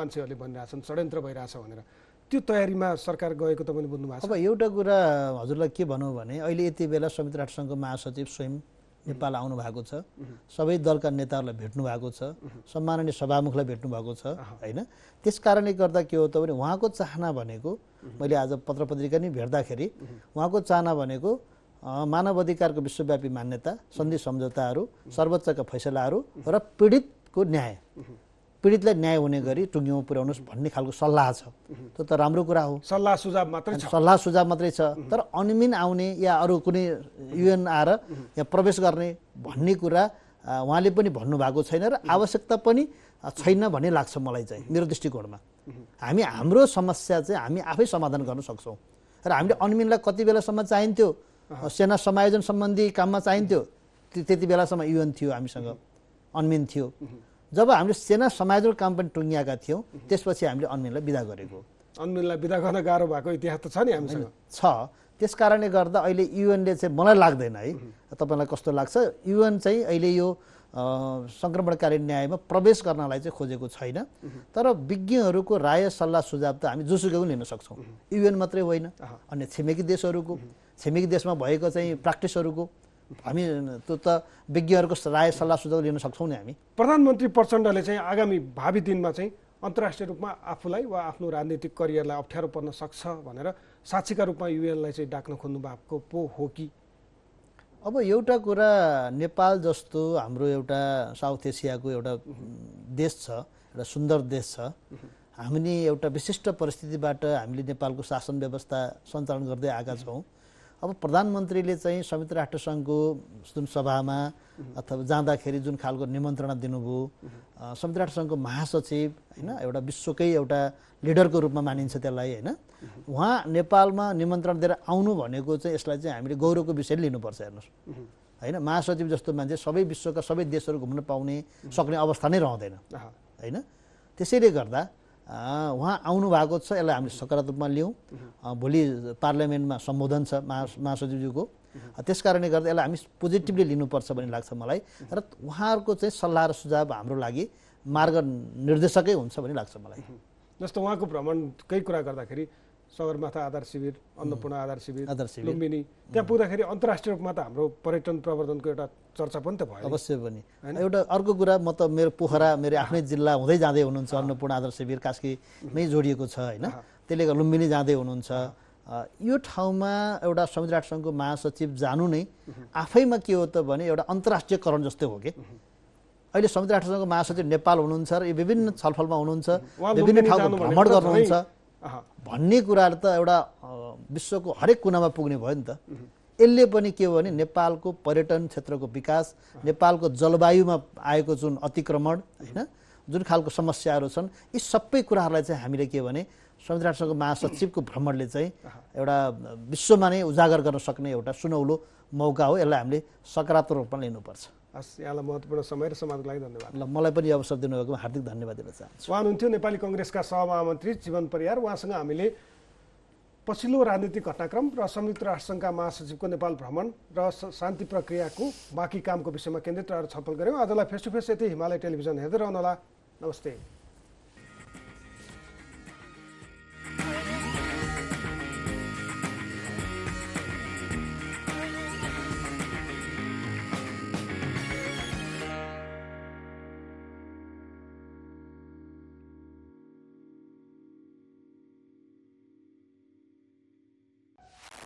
मान्छेहरूले भनिरहेछन् षड्यन्त्र भइरहेछ भनेर त्यो तयारीमा सरकार गएको तपाईँले बुझ्नु भएको छ अब एउटा कुरा हजुरलाई के भनौँ भने अहिले यति बेला संयुक्त राष्ट्रसङ्घको महासचिव स्वयं नेपाल आउनु भएको छ सबै दलका नेताहरूलाई भेट्नु भएको छ सम्माननीय सभामुखलाई भेट्नु भएको छ होइन त्यस कारणले गर्दा के हो त भने उहाँको चाहना भनेको मैले आज पत्र पत्रिका नै भेट्दाखेरि उहाँको चाहना भनेको मानव अधिकारको विश्वव्यापी मान्यता सन्धि सम्झौताहरू सर्वोच्चका फैसलाहरू र पीडितको न्याय पीडितलाई न्याय हुने गरी टुङ्गीमा पुर्याउनुहोस् भन्ने खालको सल्लाह छ त्यो त राम्रो कुरा हो सल्लाह सुझाव मात्रै छ सल्लाह सुझाव मात्रै छ तर अनमिन आउने या अरू कुनै युएन आएर या प्रवेश गर्ने भन्ने कुरा उहाँले पनि भन्नुभएको छैन र आवश्यकता पनि छैन भन्ने लाग्छ मलाई चाहिँ मेरो दृष्टिकोणमा हामी हाम्रो समस्या चाहिँ हामी आफै समाधान गर्न सक्छौँ र हामीले अनमिनलाई कति बेलासम्म चाहिन्थ्यो सेना समायोजन सम्बन्धी काममा चाहिन्थ्यो त्यति बेलासम्म युएन थियो हामीसँग अनमिन थियो जब हाम्रो सेना समाजको काम पनि टुङ्गिएका थियौँ त्यसपछि हामीले अनमिनलाई विदा गरेको अनमिनलाई विदा गर्न गाह्रो भएको इतिहास त छ नि हामीसँग छ त्यस कारणले गर्दा अहिले युएनले चाहिँ मलाई लाग्दैन है तपाईँलाई कस्तो लाग्छ युएन चाहिँ अहिले यो सङ्क्रमणकारी न्यायमा प्रवेश गर्नलाई चाहिँ खोजेको छैन तर विज्ञहरूको राय सल्लाह सुझाव त हामी जोसुकै पनि लिन सक्छौँ युएन मात्रै होइन अन्य छिमेकी देशहरूको छिमेकी देशमा भएको चाहिँ प्र्याक्टिसहरूको हामी त्यो त विज्ञहरूको राय सल्लाह सुझाव लिन सक्छौँ नि हामी प्रधानमन्त्री प्रचण्डले चाहिँ आगामी भावी दिनमा चाहिँ अन्तर्राष्ट्रिय रूपमा आफूलाई वा आफ्नो राजनीतिक करियरलाई अप्ठ्यारो पर्न सक्छ भनेर साक्षीका रूपमा युएनलाई चाहिँ डाक्न खोज्नु भएको पो हो कि अब एउटा कुरा नेपाल जस्तो हाम्रो एउटा साउथ एसियाको एउटा देश छ एउटा सुन्दर देश छ हामीले एउटा विशिष्ट परिस्थितिबाट हामीले नेपालको शासन व्यवस्था सञ्चालन गर्दै आएका छौँ अब प्रधानमन्त्रीले चाहिँ संयुक्त राष्ट्रसङ्घको जुन सभामा अथवा जाँदाखेरि जुन खालको निमन्त्रणा दिनुभयो संयुक्त राष्ट्रसङ्घको महासचिव होइन एउटा विश्वकै एउटा लिडरको रूपमा मानिन्छ त्यसलाई होइन उहाँ नेपालमा निमन्त्रण दिएर आउनु भनेको चाहिँ यसलाई चाहिँ हामीले गौरवको विषय लिनुपर्छ हेर्नुहोस् होइन महासचिव जस्तो मान्छे सबै विश्वका सबै देशहरू घुम्न पाउने सक्ने अवस्था नै रहँदैन होइन त्यसैले गर्दा उहाँ आउनु भएको छ यसलाई हामीले सकारात्मकमा लियौँ भोलि पार्लियामेन्टमा सम्बोधन छ महा महासचिवज्यूको त्यस कारणले गर्दा यसलाई हामी पोजिटिभली लिनुपर्छ भन्ने लाग्छ मलाई र उहाँहरूको चाहिँ सल्लाह र सुझाव हाम्रो लागि मार्ग निर्देशकै हुन्छ भन्ने लाग्छ मलाई जस्तो उहाँको भ्रमणकै कुरा गर्दाखेरि सगरमाथा आधार शिविर अन्नपूर्ण आधार शिविर लुम्बिनी त्यहाँ पुग्दाखेरि अन्तर्राष्ट्रिय रूपमा त हाम्रो पर्यटन प्रवर्धनको एउटा चर्चा पनि त भयो अवश्य पनि एउटा अर्को कुरा म त मेरो पोखरा मेरो आफ्नै जिल्ला हुँदै जाँदै हुनुहुन्छ अन्नपूर्ण आधार शिविर कास्कीमै जोडिएको छ होइन त्यसले गर्दा लुम्बिनी जाँदै हुनुहुन्छ यो ठाउँमा एउटा संयुक्त राष्ट्रसङ्घको महासचिव जानु नै आफैमा के हो त भने एउटा अन्तर्राष्ट्रियकरण जस्तै हो कि अहिले संयुक्त राष्ट्रसङ्घको महासचिव नेपाल हुनुहुन्छ र यो विभिन्न छलफलमा हुनुहुन्छ विभिन्न ठाउँको भ्रमण गर्नुहुन्छ भन्ने कुराहरू त एउटा विश्वको हरेक कुनामा पुग्ने भयो नि त यसले पनि के हो भने नेपालको पर्यटन क्षेत्रको विकास नेपालको जलवायुमा आएको जुन अतिक्रमण होइन जुन खालको समस्याहरू छन् यी सबै कुराहरूलाई चाहिँ हामीले के भने संयुक्त संविधानसङ्घको महासचिवको भ्रमणले चाहिँ एउटा विश्वमा नै उजागर गर्न सक्ने एउटा सुनौलो मौका हो यसलाई हामीले सकारात्मक रूपमा लिनुपर्छ हस् यहाँलाई महत्त्वपूर्ण समय र समाजको लागि धन्यवाद ल मलाई पनि अवसर दिनुभएकोमा हार्दिक धन्यवाद दिन चाहन्छु उहाँ हुनुहुन्थ्यो नेपाली कङ्ग्रेसका सहमहामन्त्री जीवन परियार उहाँसँग हामीले पछिल्लो राजनीतिक घटनाक्रम र संयुक्त राष्ट्रसङ्घका महासचिवको नेपाल भ्रमण र शान्ति प्रक्रियाको बाँकी कामको विषयमा केन्द्रित रहेर छलफल गऱ्यौँ आजलाई फेस टु फेस यति हिमालय टेलिभिजन हेर्दै रहनुहोला नमस्ते